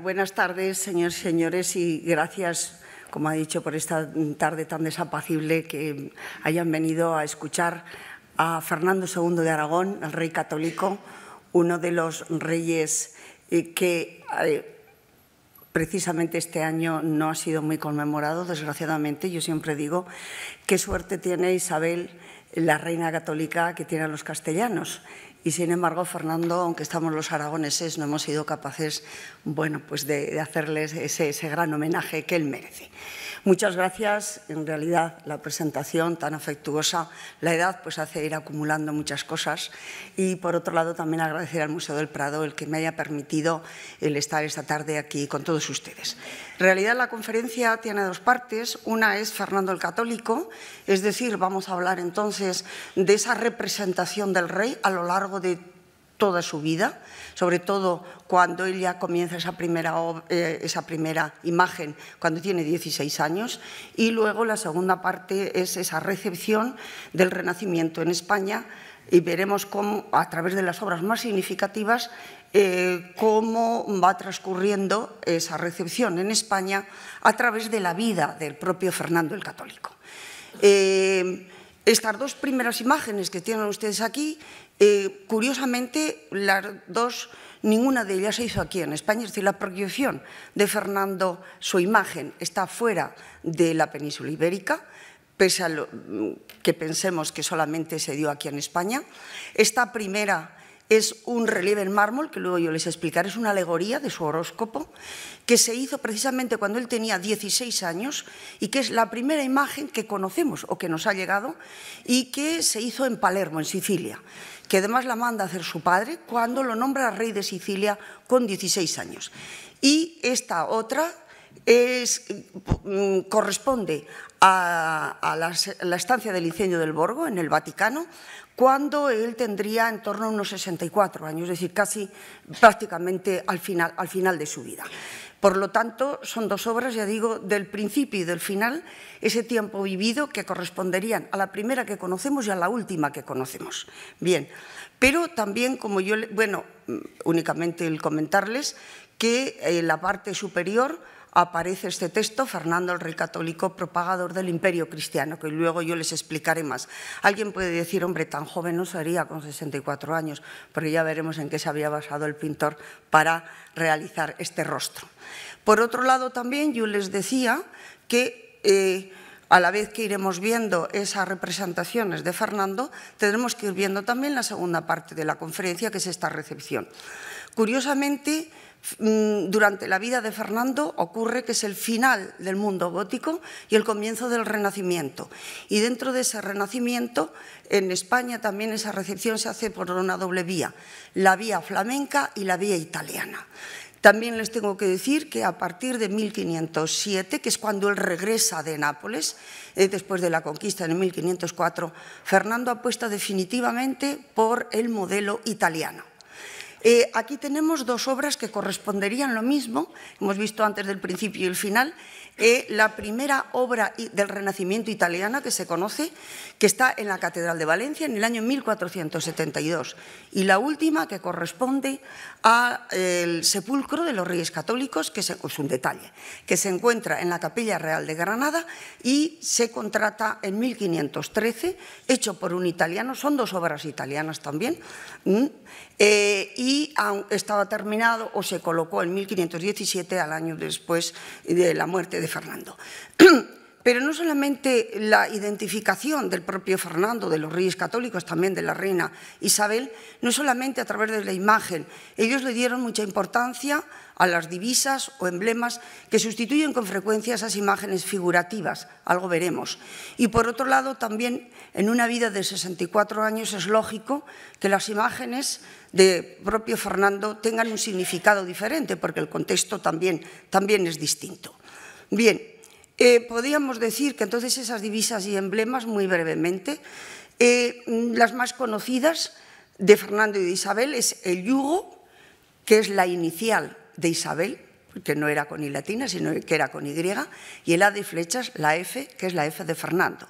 buenas tardes, señores, señores, y gracias, como ha dicho, por esta tarde tan desapacible que hayan venido a escuchar a Fernando II de Aragón, el rey católico, uno de los reyes eh, que eh, precisamente este año no ha sido muy conmemorado, desgraciadamente. Yo siempre digo, qué suerte tiene Isabel, la reina católica, que tiene los castellanos y sin embargo Fernando, aunque estamos los aragoneses, no hemos sido capaces bueno, pues de, hacerles ese, ese gran homenaje que él merece. Muchas gracias. En realidad, la presentación tan afectuosa, la edad pues hace ir acumulando muchas cosas. Y por otro lado, también agradecer al Museo del Prado el que me haya permitido el estar esta tarde aquí con todos ustedes. En realidad la conferencia tiene dos partes. Una es Fernando el Católico, es decir, vamos a hablar entonces de esa representación del rey a lo largo de toda su vida, sobre todo cuando él ya comienza esa primera, eh, esa primera imagen, cuando tiene 16 años, y luego la segunda parte es esa recepción del Renacimiento en España, y veremos cómo, a través de las obras más significativas eh, cómo va transcurriendo esa recepción en España a través de la vida del propio Fernando el Católico. Eh, estas dos primeras imágenes que tienen ustedes aquí, eh, curiosamente, las dos, ninguna de ellas se hizo aquí en España, es decir, la proyección de Fernando, su imagen, está fuera de la península ibérica, pese a mm, que pensemos que solamente se dio aquí en España. Esta primera es un relieve en mármol, que luego yo les explicaré, es una alegoría de su horóscopo, que se hizo precisamente cuando él tenía 16 años y que es la primera imagen que conocemos o que nos ha llegado y que se hizo en Palermo, en Sicilia, que además la manda a hacer su padre cuando lo nombra rey de Sicilia con 16 años. Y esta otra es, mm, corresponde a, la, estancia del incendio del Borgo en el Vaticano, cuando él tendría en torno a unos 64 años, es decir, casi prácticamente al final, de su vida. Por lo tanto, son dos obras, ya digo, del principio y del final, ese tiempo vivido que corresponderían a la primera que conocemos y a la última que conocemos. Bien, pero también como yo, bueno, mm, únicamente el comentarles que eh, la parte superior aparece este texto, Fernando el Rey Católico, propagador del imperio cristiano, que luego yo les explicaré más. Alguien puede decir, hombre, tan joven no sería con 64 años, Pero ya veremos en qué se había basado el pintor para realizar este rostro. Por otro lado, también yo les decía que... Eh, a la vez que iremos viendo esas representaciones de Fernando, tendremos que ir viendo también la segunda parte de la conferencia, que es esta recepción. Curiosamente, Mm, durante la vida de Fernando ocurre que es el final del mundo gótico y el comienzo del Renacimiento. Y dentro de ese Renacimiento, en España también esa recepción se hace por una doble vía, la vía flamenca y la vía italiana. También les tengo que decir que a partir de 1507, que es cuando él regresa de Nápoles, eh, después de la conquista en 1504, Fernando apuesta definitivamente por el modelo italiano. Eh, aquí tenemos dos obras que corresponderían lo mismo, hemos visto antes del principio y el final, eh, la primera obra del Renacimiento italiana que se conoce, que está en la Catedral de Valencia en el año 1472, y la última que corresponde al sepulcro de los Reyes Católicos, que es un detalle, que se encuentra en la Capilla Real de Granada y se contrata en 1513, hecho por un italiano, son dos obras italianas también, eh, y estaba terminado o se colocó en 1517, al año después de la muerte de Fernando. Pero no solamente la identificación del propio Fernando, de los reyes católicos, también de la reina Isabel, no solamente a través de la imagen. Ellos le dieron mucha importancia a las divisas o emblemas que sustituyen con frecuencia esas imágenes figurativas, algo veremos. Y por otro lado, también en una vida de 64 años es lógico que las imágenes de propio Fernando tengan un significado diferente, porque el contexto también, también es distinto. Bien, eh, podríamos decir que entonces esas divisas y emblemas, muy brevemente, eh, las más conocidas de Fernando y de Isabel es el yugo, que es la inicial de Isabel, que no era con I latina, sino que era con Y, y el A de flechas, la F, que es la F de Fernando.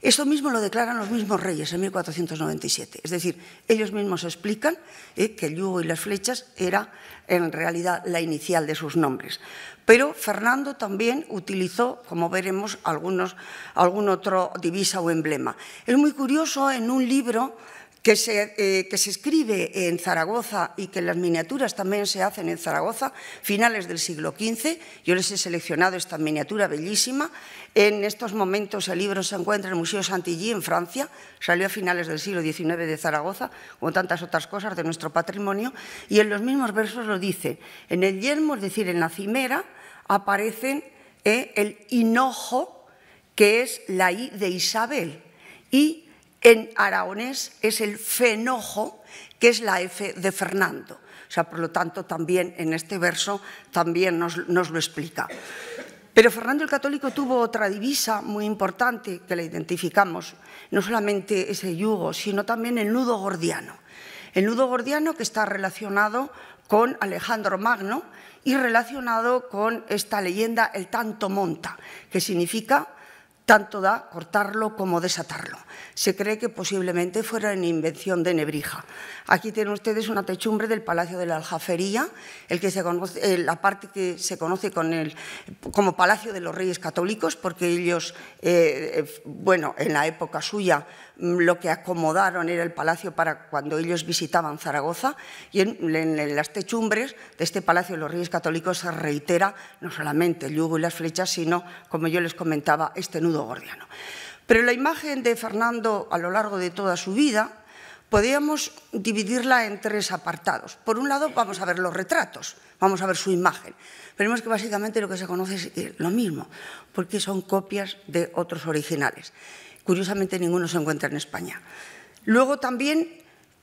Esto mismo lo declaran los mismos reyes en 1497. Es decir, ellos mismos explican eh, que el yugo y las flechas era en realidad la inicial de sus nombres. Pero Fernando también utilizó, como veremos, algunos, algún otro divisa o emblema. Es muy curioso en un libro que se, eh, que se, escribe en Zaragoza y que las miniaturas también se hacen en Zaragoza, finales del siglo XV. Yo les he seleccionado esta miniatura bellísima. En estos momentos el libro se encuentra en el Museo Santilly, en Francia. Salió a finales del siglo XIX de Zaragoza, como tantas otras cosas de nuestro patrimonio. Y en los mismos versos lo dice. En el yermo, es decir, en la cimera, aparecen eh, el hinojo, que es la I de Isabel, y en aragonés es el fenojo, que es la F de Fernando. O sea, por lo tanto, también en este verso también nos, nos lo explica. Pero Fernando el Católico tuvo otra divisa muy importante que la identificamos, no solamente ese yugo, sino también el nudo gordiano. El nudo gordiano que está relacionado con Alejandro Magno y relacionado con esta leyenda, el tanto monta, que significa tanto da cortarlo como desatarlo. Se cree que posiblemente fuera en invención de Nebrija. Aquí tienen ustedes una techumbre del Palacio de la Aljafería, el que se conoce, eh, la parte que se conoce como Palacio de los Reyes Católicos, porque ellos, eh, eh, bueno, en la época suya Mm, lo que acomodaron era el palacio para cuando ellos visitaban Zaragoza y en, las techumbres de este palacio de los Reyes Católicos se reitera no solamente el yugo y las flechas, sino, como yo les comentaba, este nudo gordiano. Pero la imagen de Fernando a lo largo de toda su vida podíamos dividirla en tres apartados. Por un lado, vamos a ver los retratos, vamos a ver su imagen. Veremos que básicamente lo que se conoce es lo mismo, porque son copias de otros originales. Curiosamente, ninguno se encuentra en España. Luego también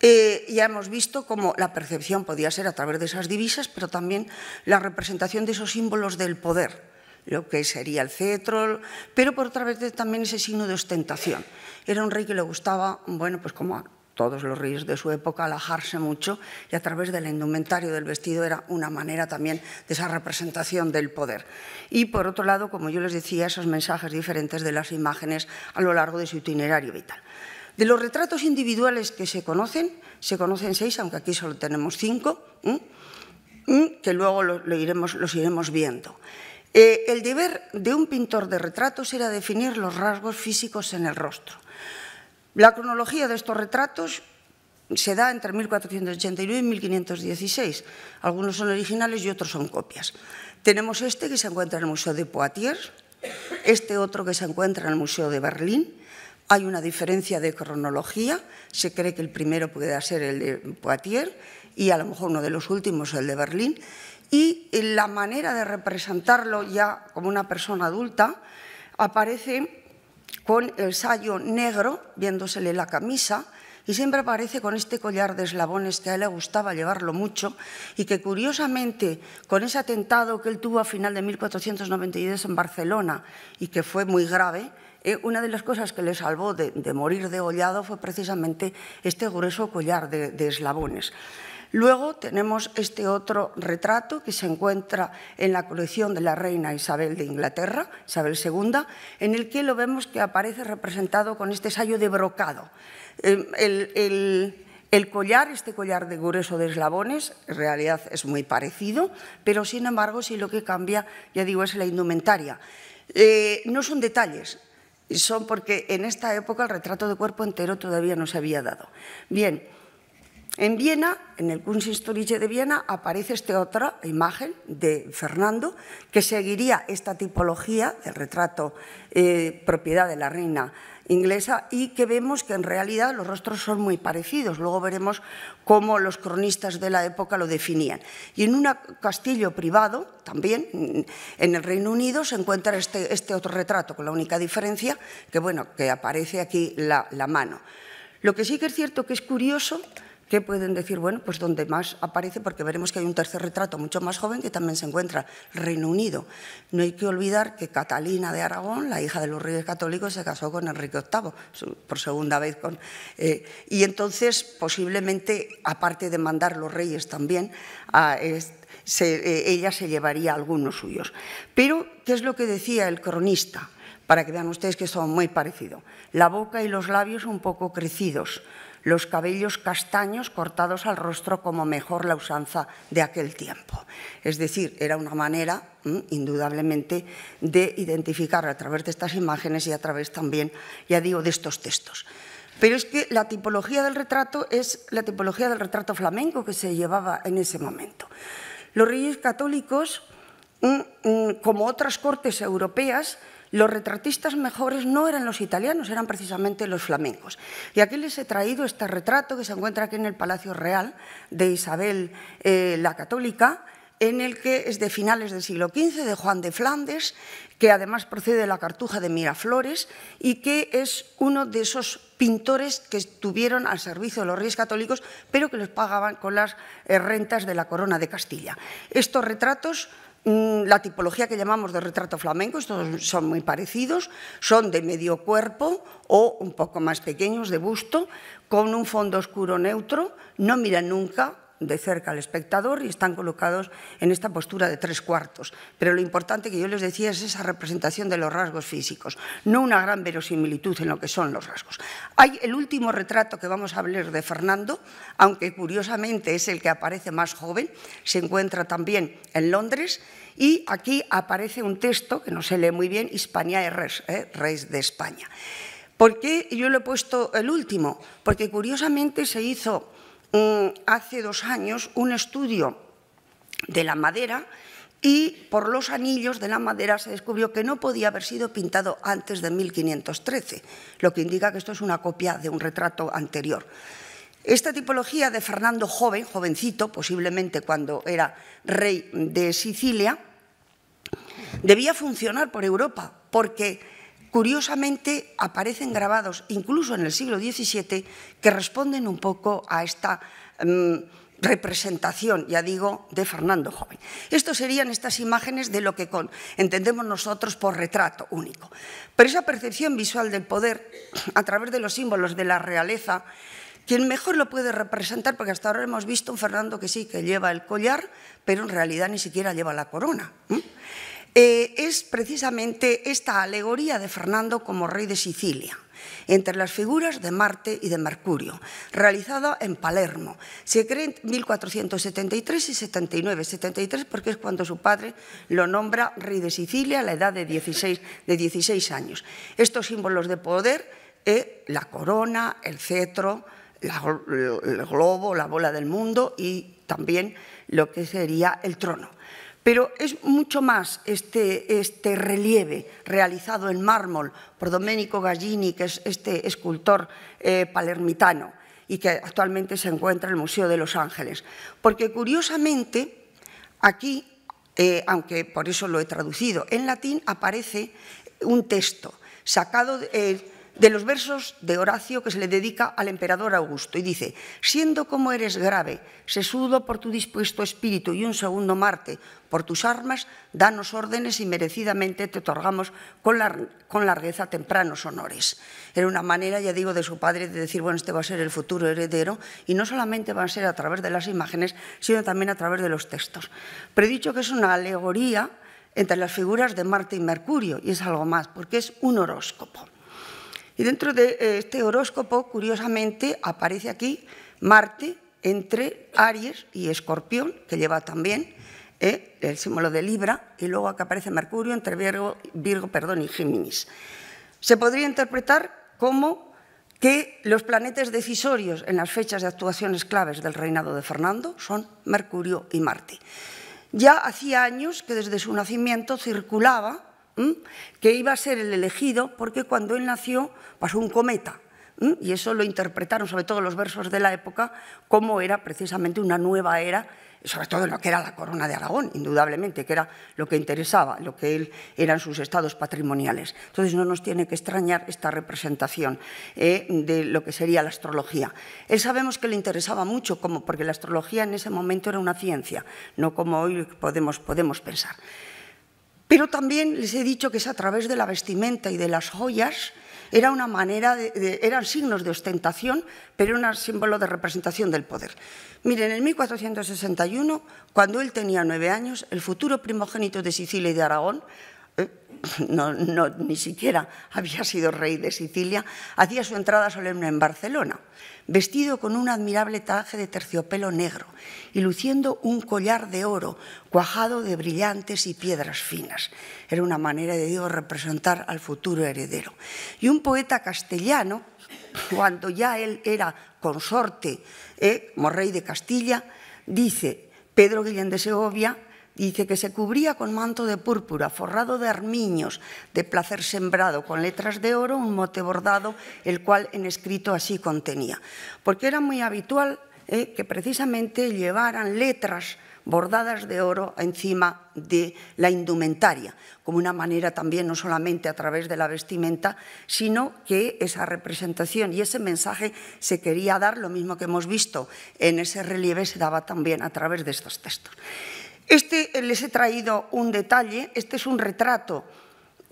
eh, ya hemos visto cómo la percepción podía ser a través de esas divisas, pero también la representación de esos símbolos del poder, lo que sería el cetro, pero por otra vez también ese signo de ostentación. Era un rey que le gustaba, bueno, pues como todos los ríos de su época, alajarse mucho y a través del indumentario del vestido era una manera también de esa representación del poder. Y por otro lado, como yo les decía, esos mensajes diferentes de las imágenes a lo largo de su itinerario vital. De los retratos individuales que se conocen, se conocen seis, aunque aquí solo tenemos cinco, que luego los iremos viendo. Eh, el deber de un pintor de retratos era definir los rasgos físicos en el rostro la cronología de estos retratos se da entre 1489 y 1516. Algunos son originales y otros son copias. Tenemos este que se encuentra en el Museo de Poitiers, este otro que se encuentra en el Museo de Berlín. Hay una diferencia de cronología, se cree que el primero puede ser el de Poitiers y a lo mejor uno de los últimos el de Berlín. Y la manera de representarlo ya como una persona adulta aparece con el sayo negro, viéndosele la camisa, y siempre aparece con este collar de eslabones que a él le gustaba llevarlo mucho y que curiosamente con ese atentado que él tuvo a final de 1492 en Barcelona y que fue muy grave, eh, una de las cosas que le salvó de, de morir degollado fue precisamente este grueso collar de eslabones. Luego tenemos este otro retrato que se encuentra en la colección de la reina Isabel de Inglaterra, Isabel II, en el que lo vemos que aparece representado con este sayo de brocado. Em, el, collar, este collar de grueso de eslabones, en realidad es muy parecido, pero sin embargo sí lo que cambia, ya digo, es la indumentaria. Eh, no son detalles, son porque en esta época el retrato de cuerpo entero todavía no se había dado. Bien, en Viena, en el Kunsthistorische de Viena, aparece esta otra imagen de Fernando que seguiría esta tipología del retrato eh, propiedad de la reina inglesa y que vemos que en realidad los rostros son muy parecidos. Luego veremos cómo los cronistas de la época lo definían. Y en un castillo privado, también en el Reino Unido, se encuentra este, este otro retrato, con la única diferencia que, bueno, que aparece aquí la, la mano. Lo que sí que es cierto que es curioso ¿Qué pueden decir, bueno, pues donde más aparece, porque veremos que hay un tercer retrato mucho más joven que también se encuentra, Reino Unido. No hay que olvidar que Catalina de Aragón, la hija de los reyes católicos, se casó con Enrique VIII, por segunda vez. Con, eh, y entonces, posiblemente, aparte de mandar los reyes también, eh, ella se llevaría algunos suyos. Pero, ¿qué es lo que decía el cronista? Para que vean ustedes que son muy parecido. La boca y los labios un poco crecidos, los cabellos castaños cortados al rostro como mejor la usanza de aquel tiempo. Es decir, era una manera mm, indudablemente, de identificar a través de estas imágenes y a través también, ya digo, de estos textos. Pero es que la tipología del retrato es la tipología del retrato flamenco que se llevaba en ese momento. Los reyes católicos, mm, mm, como otras cortes europeas, los retratistas mejores no eran los italianos, eran precisamente los flamencos. Y aquí les he traído este retrato que se encuentra aquí en el Palacio Real de Isabel eh, la Católica, en el que es de finales del siglo XV, de Juan de Flandes, que además procede de la Cartuja de Miraflores y que es uno de esos pintores que estuvieron al servicio de los reyes católicos, pero que los pagaban con las eh, rentas de la corona de Castilla. Estos retratos Mm, la tipología que llamamos de retrato flamenco, estos son muy parecidos, son de medio cuerpo o un poco más pequeños de busto, con un fondo oscuro neutro, no miran nunca de cerca al espectador y están colocados en esta postura de tres cuartos. Pero lo importante que yo les decía es esa representación de los rasgos físicos, no una gran verosimilitud en lo que son los rasgos. Hay el último retrato que vamos a hablar de Fernando, aunque curiosamente es el que aparece más joven, se encuentra también en Londres y aquí aparece un texto que no se lee muy bien, Hispania Res, eh, de España. ¿Por qué yo lo he puesto el último? Porque curiosamente se hizo hace dos años un estudio de la madera y por los anillos de la madera se descubrió que no podía haber sido pintado antes de 1513, lo que indica que esto es una copia de un retrato anterior. Esta tipología de Fernando joven, jovencito, posiblemente cuando era rey de Sicilia, debía funcionar por Europa, porque curiosamente aparecen grabados, incluso en el siglo XVII, que responden un poco a esta mm, representación, ya digo, de Fernando Joven. Estas serían estas imágenes de lo que entendemos nosotros por retrato único. Pero esa percepción visual del poder a través de los símbolos de la realeza, quien mejor lo puede representar, porque hasta ahora hemos visto un Fernando que sí, que lleva el collar, pero en realidad ni siquiera lleva la corona. Eh, es precisamente esta alegoría de Fernando como rey de Sicilia entre las figuras de Marte y de Mercurio, realizada en Palermo. Se cree en 1473 y 79, 73 porque es cuando su padre lo nombra rey de Sicilia a la edad de 16, de 16 años. Estos símbolos de poder, eh, la corona, el cetro, el globo, la bola del mundo y también lo que sería el trono. Pero es mucho más este, este, relieve realizado en mármol por Domenico Gallini, que es este escultor eh, palermitano y que actualmente se encuentra en el Museo de Los Ángeles. Porque curiosamente, aquí, eh, aunque por eso lo he traducido en latín, aparece un texto sacado, del eh, de los versos de Horacio que se le dedica al emperador Augusto y dice, siendo como eres grave, sesudo por tu dispuesto espíritu y un segundo Marte, por tus armas, danos órdenes y merecidamente te otorgamos con, con largueza tempranos honores. Era una manera, ya digo, de su padre de decir, bueno, este va a ser el futuro heredero y no solamente va a ser a través de las imágenes, sino también a través de los textos. Pero dicho que es una alegoría entre las figuras de Marte y Mercurio y es algo más, porque es un horóscopo. Y dentro de eh, este horóscopo, curiosamente, aparece aquí Marte entre Aries y Escorpión, que lleva también eh, el símbolo de Libra, y luego acá aparece Mercurio entre Virgo, Virgo y Géminis. Se podría interpretar como que los planetas decisorios en las fechas de actuaciones claves del reinado de Fernando son Mercurio y Marte. Ya hacía años que desde su nacimiento circulaba que iba a ser el elegido porque cuando él nació pasó un cometa. Y eso lo interpretaron, sobre todo los versos de la época, como era precisamente una nueva era, sobre todo lo que era la corona de Aragón, indudablemente, que era lo que interesaba, lo que él eran sus estados patrimoniales. Entonces no nos tiene que extrañar esta representación eh, de lo que sería la astrología. Él sabemos que le interesaba mucho, como porque la astrología en ese momento era una ciencia, no como hoy podemos, podemos pensar. Pero también les he dicho que es a través de la vestimenta y de las joyas era una manera de, eran signos de ostentación, pero era un símbolo de representación del poder. Miren, en 1461, cuando él tenía nueve años, el futuro primogénito de Sicilia y de Aragón, eh, ni siquiera había sido rey de Sicilia, hacía su entrada solemne en Barcelona vestido con un admirable traje de terciopelo negro y luciendo un collar de oro cuajado de brillantes y piedras finas. Era una manera de Dios representar al futuro heredero. Y un poeta castellano, cuando ya él era consorte, eh, como de Castilla, dice, Pedro Guillén de Segovia Dice que se cubría con manto de púrpura, forrado de armiños, de placer sembrado, con letras de oro, un mote bordado, el cual en escrito así contenía. Porque era muy habitual eh, que precisamente llevaran letras bordadas de oro encima de la indumentaria, como una manera también no solamente a través de la vestimenta, sino que esa representación y ese mensaje se quería dar, lo mismo que hemos visto en ese relieve, se daba también a través de estos textos. Este les he traído un detalle, este es un retrato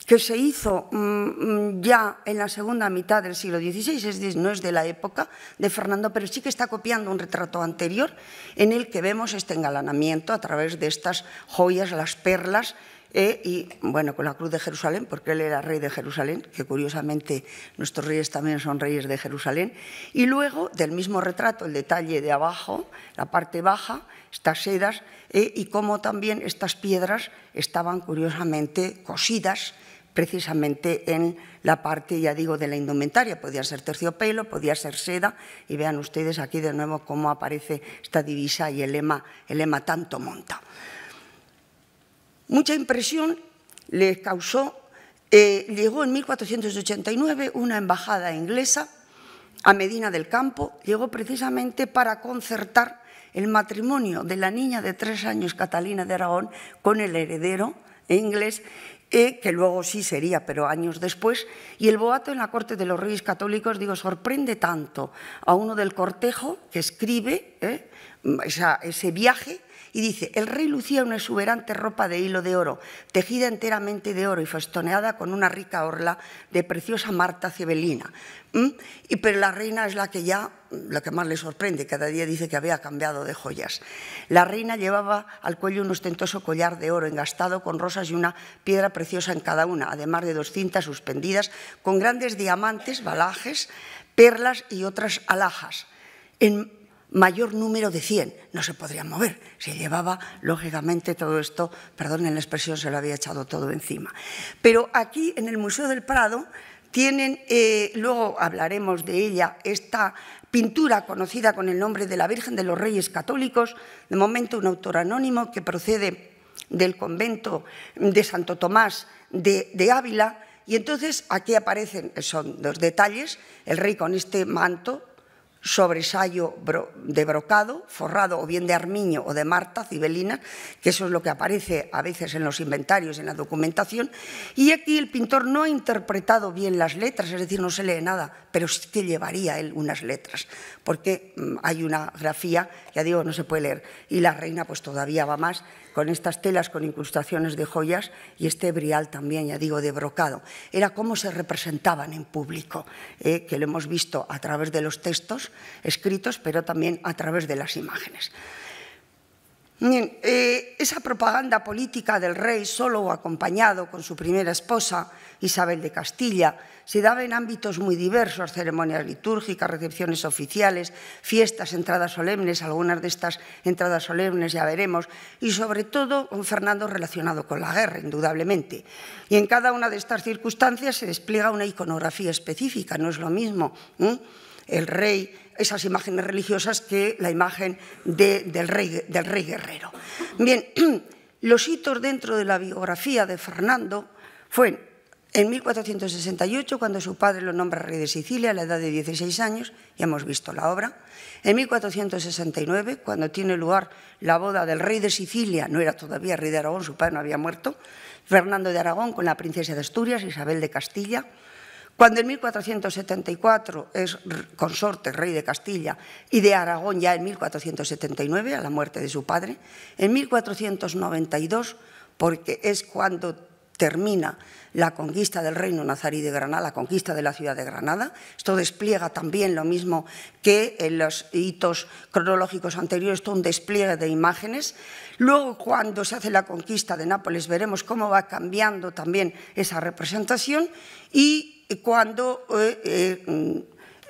que se hizo mm, mm, ya en la segunda mitad del siglo XVI, es decir, no es de la época de Fernando, pero sí que está copiando un retrato anterior en el que vemos este engalanamiento a través de estas joyas, las perlas, eh, y bueno, con la cruz de Jerusalén, porque él era rey de Jerusalén, que curiosamente nuestros reyes también son reyes de Jerusalén, y luego del mismo retrato, el detalle de abajo, la parte baja, estas sedas eh, y cómo también estas piedras estaban curiosamente cosidas precisamente en la parte, ya digo, de la indumentaria. Podía ser terciopelo, podía ser seda, y vean ustedes aquí de nuevo cómo aparece esta divisa y el lema, el lema tanto monta. Mucha impresión les causó, eh, llegó en 1489 una embajada inglesa a Medina del Campo, llegó precisamente para concertar el matrimonio de la niña de tres años, Catalina de Aragón, con el heredero inglés, que luego sí sería, pero años después, y el boato en la corte de los reyes católicos, digo, sorprende tanto a uno del cortejo que escribe ¿eh? ese viaje y dice, el rey lucía una exuberante ropa de hilo de oro, tejida enteramente de oro y festoneada con una rica orla de preciosa Marta Cebelina. Y pero la reina es la que ya, lo que más le sorprende, cada día dice que había cambiado de joyas. La reina llevaba al cuello un ostentoso collar de oro engastado con rosas y una piedra preciosa en cada una, además de dos cintas suspendidas con grandes diamantes, balajes, perlas y otras alhajas. En mayor número de 100. No se podrían mover. Se llevaba, lógicamente, todo esto, perdón la expresión, se lo había echado todo encima. Pero aquí, en el Museo del Prado, tienen, eh, luego hablaremos de ella, esta pintura conocida con el nombre de la Virgen de los Reyes Católicos, de momento un autor anónimo que procede del convento de Santo Tomás de, de Ávila, y entonces aquí aparecen, son dos detalles, el rey con este manto sobresayo de brocado, forrado o bien de armiño o de marta, cibelina, que eso es lo que aparece a veces en los inventarios, en la documentación. Y aquí el pintor no ha interpretado bien las letras, es decir, no se lee nada, pero sí que llevaría él unas letras, porque mm, hay una grafía, ya digo, no se puede leer, y la reina pues todavía va más con estas telas con incrustaciones de joyas y este brial también, ya digo, de brocado. Era cómo se representaban en público, eh, que lo hemos visto a través de los textos escritos, pero también a través de las imágenes. Bien, eh, esa propaganda política del rey, solo o acompañado con su primera esposa, Isabel de Castilla, se daba en ámbitos muy diversos, ceremonias litúrgicas, recepciones oficiales, fiestas, entradas solemnes, algunas de estas entradas solemnes ya veremos, y sobre todo un Fernando relacionado con la guerra, indudablemente. Y en cada una de estas circunstancias se despliega una iconografía específica, no es lo mismo el rey, esas imágenes religiosas que la imagen del, rey, del rey guerrero. Bien, los hitos dentro de la biografía de Fernando fue en 1468, cuando su padre lo nombra rey de Sicilia a la edad de 16 años, ya hemos visto la obra. En 1469, cuando tiene lugar la boda del rey de Sicilia, no era todavía rey de Aragón, su padre no había muerto, Fernando de Aragón con la princesa de Asturias, Isabel de Castilla. Cuando en 1474 es consorte rey de Castilla y de Aragón ya en 1479, a la muerte de su padre, en 1492, porque es cuando termina la conquista del reino nazarí de Granada, la conquista de la ciudad de Granada. Esto despliega también lo mismo que en los hitos cronológicos anteriores, todo un despliegue de imágenes. Luego, cuando se hace la conquista de Nápoles, veremos cómo va cambiando también esa representación y cuando eh, eh,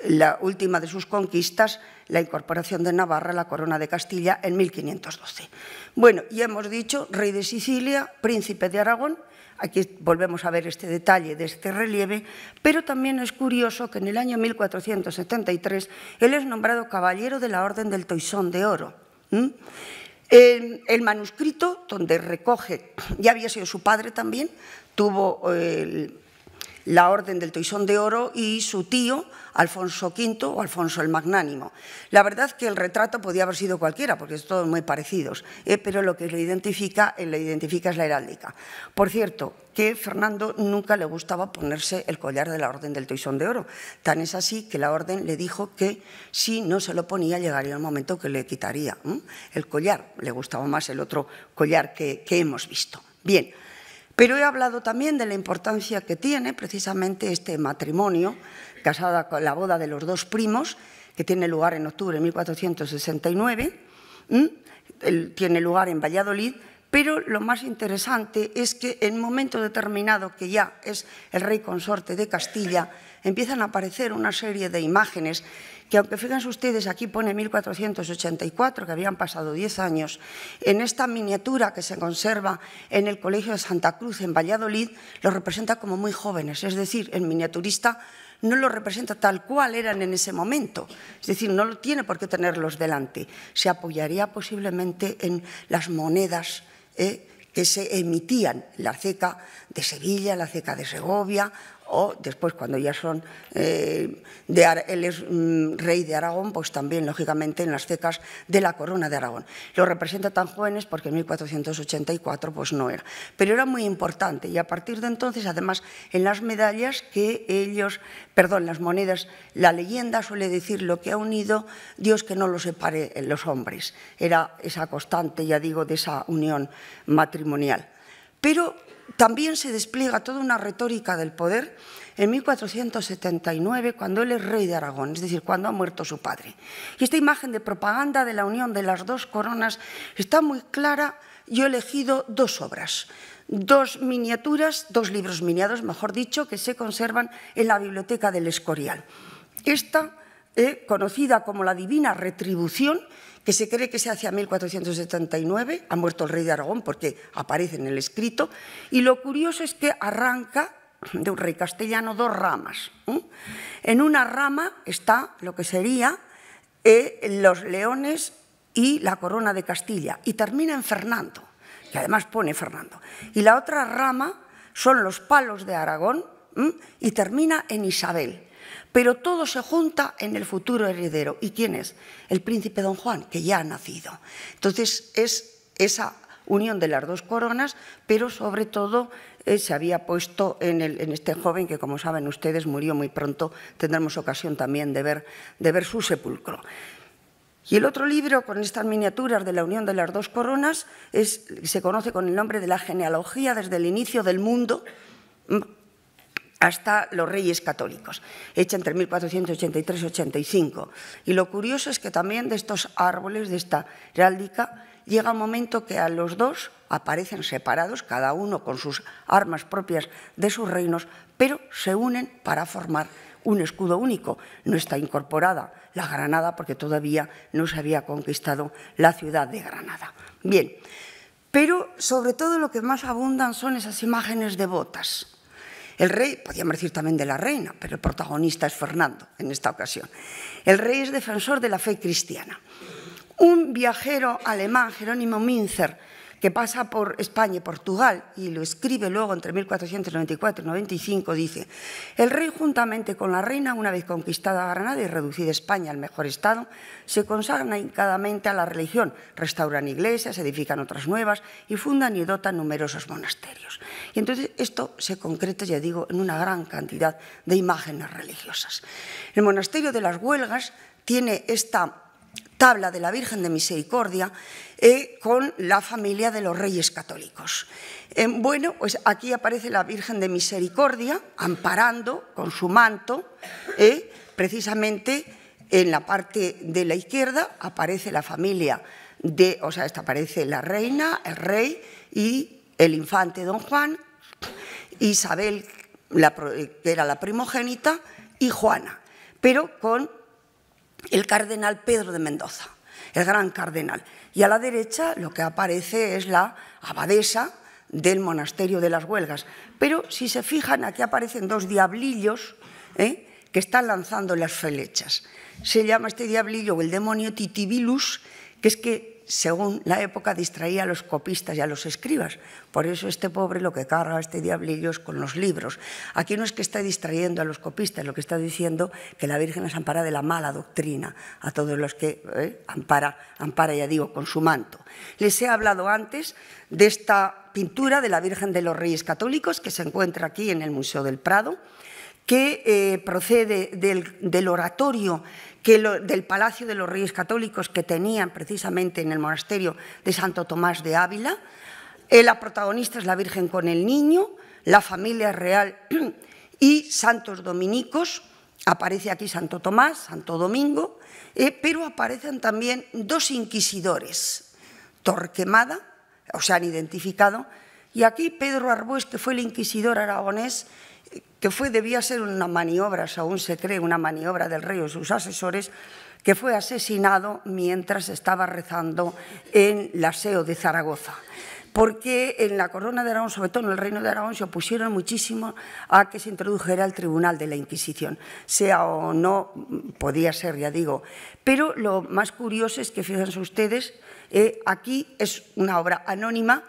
la última de sus conquistas, la incorporación de Navarra a la corona de Castilla en 1512. Bueno, ya hemos dicho rey de Sicilia, príncipe de Aragón, aquí volvemos a ver este detalle de este relieve, pero también es curioso que en el año 1473 él es nombrado caballero de la Orden del Toisón de Oro. el manuscrito donde recoge, ya había sido su padre también, tuvo el, la Orden del Toisón de Oro y su tío, Alfonso V o Alfonso el Magnánimo. La verdad que el retrato podía haber sido cualquiera, porque son todos muy parecidos, eh, pero lo que le eh, identifica, es la heráldica. Por cierto, que Fernando nunca le gustaba ponerse el collar de la Orden del Toisón de Oro. Tan es así que la Orden le dijo que si no se lo ponía llegaría el momento que le quitaría el collar. Le gustaba más el otro collar que, que hemos visto. Bien. Pero he hablado también de la importancia que tiene precisamente este matrimonio, casada con la boda de los dos primos, que tiene lugar en octubre de 1469, tiene lugar en Valladolid pero lo más interesante es que en un momento determinado, que ya es el rey consorte de Castilla, empiezan a aparecer una serie de imágenes que aunque fíjense ustedes, aquí pone 1484, que habían pasado 10 años, en esta miniatura que se conserva en el Colegio de Santa Cruz, en Valladolid, lo representa como muy jóvenes, es decir, el miniaturista no lo representa tal cual eran en ese momento, es decir, no lo tiene por qué tenerlos delante, se apoyaría posiblemente en las monedas eh, que se emitían la ceca de Sevilla, la ceca de Segovia, o después cuando ya son, eh, él es mm, rey de Aragón, pues también lógicamente en las cecas de la corona de Aragón. Lo representa tan jóvenes porque en 1484 pues no era, pero era muy importante y a partir de entonces además en las medallas que ellos, perdón, las monedas, la leyenda suele decir lo que ha unido Dios que no lo separe eh, los hombres, era esa constante, ya digo, de esa unión matrimonial. Pero también se despliega toda una retórica del poder en 1479, cuando él es rey de Aragón, es decir, cuando ha muerto su padre. Y esta imagen de propaganda de la unión de las dos coronas está muy clara. Yo he elegido dos obras, dos miniaturas, dos libros miniados, mejor dicho, que se conservan en la biblioteca del Escorial. Esta, eh, conocida como la Divina Retribución, que se cree que se hace a 1479, ha muerto el rey de Aragón porque aparece en el escrito, y lo curioso es que arranca de un rey castellano dos ramas. En una rama está lo que sería eh, los leones y la corona de Castilla, y termina en Fernando, que además pone Fernando. Y la otra rama son los palos de Aragón y termina en Isabel. Pero todo se junta en el futuro heredero. ¿Y quién es? El príncipe don Juan, que ya ha nacido. Entonces es esa unión de las dos coronas, pero sobre todo eh, se había puesto en, este joven que, como saben ustedes, murió muy pronto. Tendremos ocasión también de ver, de ver su sepulcro. Y el otro libro, con estas miniaturas de la unión de las dos coronas, es, se conoce con el nombre de la genealogía desde el inicio del mundo hasta los reyes católicos, hecha entre 1483 y 85. Y lo curioso es que también de estos árboles, de esta heráldica, llega un momento que a los dos aparecen separados, cada uno con sus armas propias de sus reinos, pero se unen para formar un escudo único. No está incorporada la Granada porque todavía no se había conquistado la ciudad de Granada. Bien, pero sobre todo lo que más abundan son esas imágenes devotas el rey, podríamos decir también de la reina, pero el protagonista es Fernando en esta ocasión. El rey es defensor de la fe cristiana. Un viajero alemán, Jerónimo Minzer, que pasa por España y Portugal, y lo escribe luego entre 1494 y 95, dice, el rey juntamente con la reina, una vez conquistada Granada y reducida España al mejor estado, se consagra incadamente a la religión, restauran iglesias, edifican otras nuevas y fundan y dotan numerosos monasterios. Y entonces esto se concreta, ya digo, en una gran cantidad de imágenes religiosas. El monasterio de las Huelgas tiene esta tabla de la Virgen de Misericordia eh, con la familia de los reyes católicos. Eh, bueno, pues aquí aparece la Virgen de Misericordia amparando con su manto, eh, precisamente en la parte de la izquierda aparece la familia de, o sea, esta aparece la reina, el rey y el infante don Juan, Isabel, que era la primogénita, y Juana, pero con el cardenal Pedro de Mendoza, el gran cardenal. Y a la derecha lo que aparece es la abadesa del monasterio de las huelgas. Pero si se fijan, aquí aparecen dos diablillos ¿eh? que están lanzando las flechas. Se llama este diablillo o el demonio Titibilus, que es que según la época, distraía a los copistas y a los escribas. Por eso este pobre lo que carga este diablillo es con los libros. Aquí no es que esté distrayendo a los copistas, lo que está diciendo que la Virgen las ampara de la mala doctrina, a todos los que eh, ampara, ampara, ya digo, con su manto. Les he hablado antes de esta pintura de la Virgen de los Reyes Católicos que se encuentra aquí en el Museo del Prado que eh, procede del, oratorio que del Palacio de los Reyes Católicos que tenían precisamente en el monasterio de Santo Tomás de Ávila. Eh, la protagonista es la Virgen con el Niño, la familia real y santos dominicos. Aparece aquí Santo Tomás, Santo Domingo, eh, pero aparecen también dos inquisidores, Torquemada, o se han identificado, y aquí Pedro Arbues, que fue el inquisidor aragonés, que fue, debía ser una maniobra, aún se cree, una maniobra del rey o sus asesores, que fue asesinado mientras estaba rezando en la SEO de Zaragoza. Porque en la corona de Aragón, sobre todo en el reino de Aragón, se opusieron muchísimo a que se introdujera el tribunal de la Inquisición, sea o no, podía ser, ya digo. Pero lo más curioso es que, fíjense ustedes, eh, aquí es una obra anónima,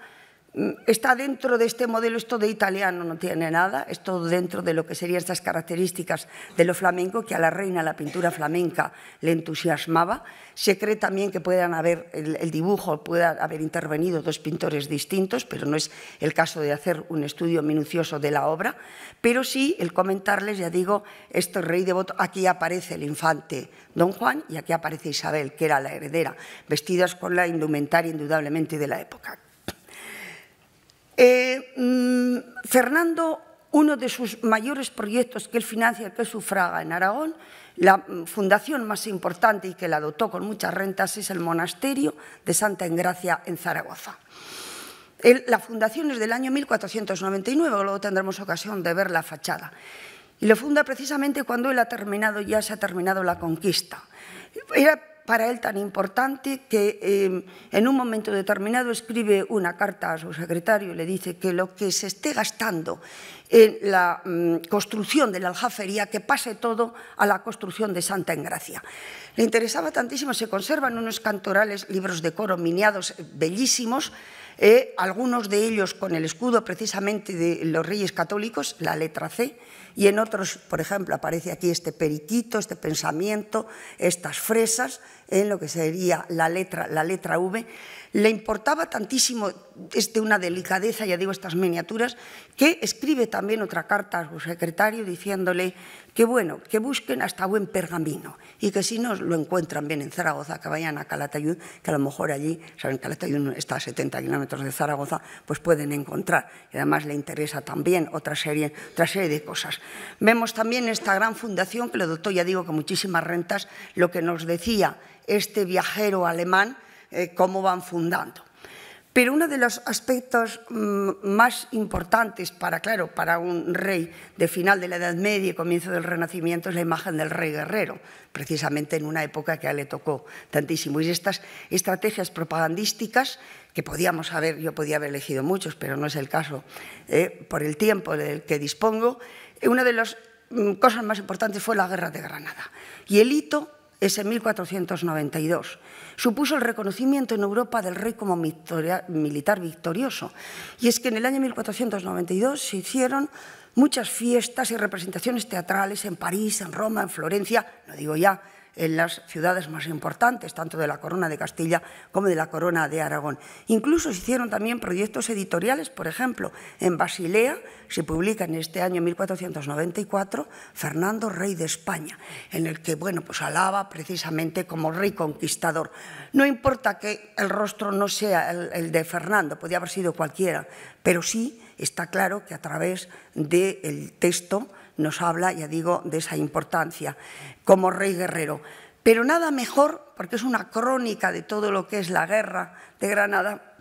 Mm, está dentro de este modelo, esto de italiano no tiene nada, es todo dentro de lo que serían estas características de lo flamenco, que a la reina la pintura flamenca le entusiasmaba. Se cree también que puedan haber, el, dibujo pueda haber intervenido dos pintores distintos, pero no es el caso de hacer un estudio minucioso de la obra, pero sí el comentarles, ya digo, esto rey devoto, aquí aparece el infante Don Juan y aquí aparece Isabel, que era la heredera, vestidas con la indumentaria indudablemente de la época. Eh, mm, Fernando, uno de sus mayores proyectos que él financia, que él sufraga en Aragón, la fundación más importante y que la dotó con muchas rentas es el monasterio de Santa Engracia en Zaragoza. la fundación es del año 1499, luego tendremos ocasión de ver la fachada. Y lo funda precisamente cuando él ha terminado, ya se ha terminado la conquista. Era para él tan importante que eh, en un momento determinado escribe una carta a su secretario y le dice que lo que se esté gastando en la mm, construcción de la aljafería, que pase todo a la construcción de Santa Engracia. Le interesaba tantísimo, se conservan unos cantorales, libros de coro miniados eh, bellísimos, e algunos de ellos con el escudo precisamente de los reyes católicos, la letra C, y en otros, por ejemplo, aparece aquí este periquito, este pensamiento, estas fresas, en lo que sería la letra, la letra V. Le importaba tantísimo, es de una delicadeza, ya digo, estas miniaturas, que escribe también otra carta a su secretario diciéndole que bueno, que busquen hasta buen pergamino y que si no lo encuentran bien en Zaragoza, que vayan a Calatayud, que a lo mejor allí, saben, Calatayud está a 70 kilómetros de Zaragoza, pues pueden encontrar. Y además le interesa también otra serie, otra serie de cosas. Vemos también esta gran fundación que lo dotó, ya digo, con muchísimas rentas, lo que nos decía este viajero alemán, eh, cómo van fundando. Pero uno de los aspectos mm, más importantes para, claro, para un rey de final de la Edad Media y comienzo del Renacimiento es la imagen del rey guerrero, precisamente en una época que a él le tocó tantísimo. Y estas estrategias propagandísticas que podíamos haber, yo podía haber elegido muchos, pero no es el caso eh, por el tiempo del que dispongo, eh, una de las mm, cosas más importantes fue la guerra de Granada. Y el hito es en 1492. Supuso el reconocimiento en Europa del rey como militar victorioso. Y es que en el año 1492 se hicieron muchas fiestas y representaciones teatrales en París, en Roma, en Florencia, no digo ya, en las ciudades más importantes, tanto de la Corona de Castilla como de la Corona de Aragón. Incluso se hicieron también proyectos editoriales, por ejemplo, en Basilea se publica en este año 1494 Fernando, rey de España, en el que bueno, pues alaba precisamente como rey conquistador. No importa que el rostro no sea el, de Fernando, podía haber sido cualquiera, pero sí está claro que a través del texto nos habla, ya digo, de esa importancia como rey guerrero. Pero nada mejor, porque es una crónica de todo lo que es la guerra de Granada,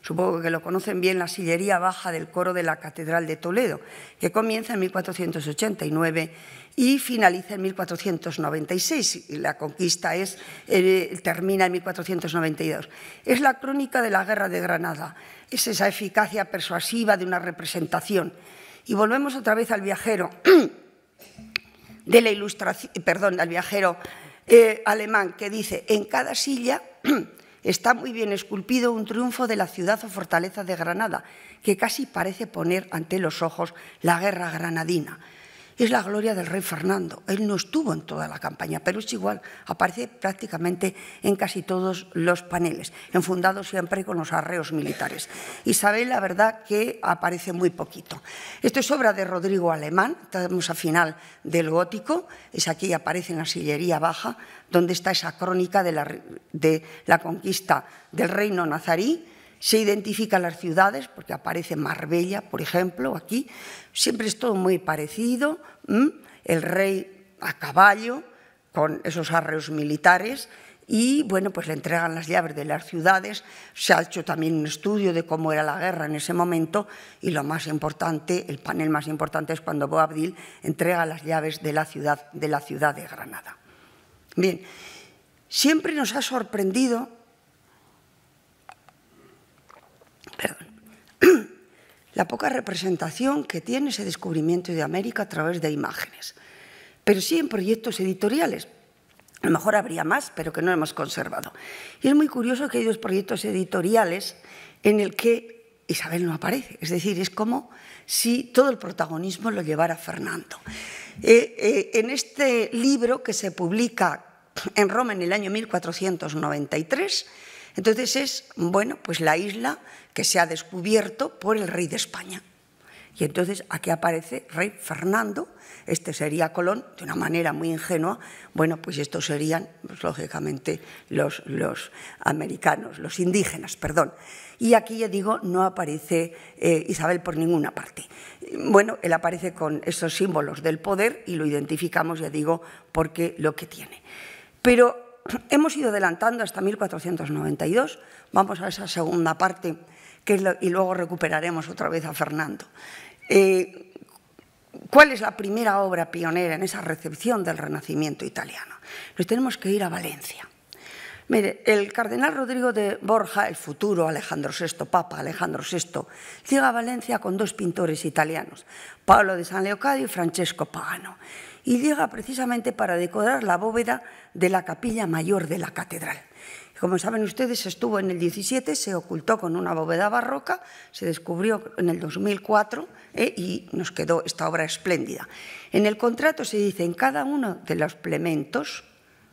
supongo que lo conocen bien, la sillería baja del coro de la Catedral de Toledo, que comienza en 1489 y finaliza en 1496. Y la conquista es, eh, termina en 1492. Es la crónica de la Guerra de Granada, es esa eficacia persuasiva de una representación y volvemos otra vez al viajero de la ilustración, perdón, al viajero eh, alemán que dice, en cada silla está muy bien esculpido un triunfo de la ciudad o fortaleza de Granada, que casi parece poner ante los ojos la guerra granadina es la gloria del rey Fernando. Él no estuvo en toda la campaña, pero es igual, aparece prácticamente en casi todos los paneles, enfundado siempre con los arreos militares. Isabel, la verdad, que aparece muy poquito. Esto es obra de Rodrigo Alemán, estamos a final del gótico, es aquí aparece en la sillería baja, donde está esa crónica de la conquista del reino nazarí, se identifican las ciudades, porque aparece Marbella, por ejemplo, aquí. Siempre es todo muy parecido. El rey a caballo, con esos arreos militares, y bueno, pues le entregan las llaves de las ciudades. Se ha hecho también un estudio de cómo era la guerra en ese momento y lo más importante, el panel más importante es cuando Boabdil entrega las llaves de la ciudad de, la ciudad de Granada. Bien, siempre nos ha sorprendido la poca representación que tiene ese descubrimiento de América a través de imágenes, pero sí en proyectos editoriales. A lo mejor habría más, pero que no hemos conservado. Y es muy curioso que hay dos proyectos editoriales en el que Isabel no aparece. Es decir, es como si todo el protagonismo lo llevara Fernando. Eh, eh, en este libro que se publica en Roma en el año 1493, entonces es, bueno, pues la isla que se ha descubierto por el rey de España. Y entonces aquí aparece rey Fernando, este sería Colón, de una manera muy ingenua, bueno, pues estos serían, pues, lógicamente, los, los, americanos, los indígenas, perdón. Y aquí, ya digo, no aparece eh, Isabel por ninguna parte. Bueno, él aparece con esos símbolos del poder y lo identificamos, ya digo, porque lo que tiene. Pero Hemos ido adelantando hasta 1492. Vamos a esa segunda parte y luego recuperaremos otra vez a Fernando. Eh, ¿Cuál es la primera obra pionera en esa recepción del Renacimiento italiano? Nos tenemos que ir a Valencia. el cardenal Rodrigo de Borja, el futuro Alejandro VI, Papa Alejandro VI, llega a Valencia con dos pintores italianos, Pablo de San Leocadio y Francesco Pagano y llega precisamente para decorar la bóveda de la capilla mayor de la catedral. Como saben ustedes, estuvo en el 17, se ocultó con una bóveda barroca, se descubrió en el 2004 eh, y nos quedó esta obra espléndida. En el contrato se dice en cada uno de los plementos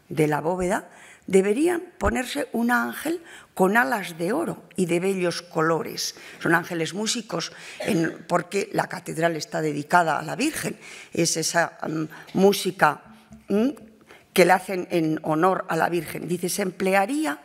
de la bóveda deberían ponerse un ángel con alas de oro y de bellos colores. Son ángeles músicos porque la catedral está dedicada a la Virgen. Es esa mm, música mm, que le hacen en honor a la Virgen. Dice, se emplearía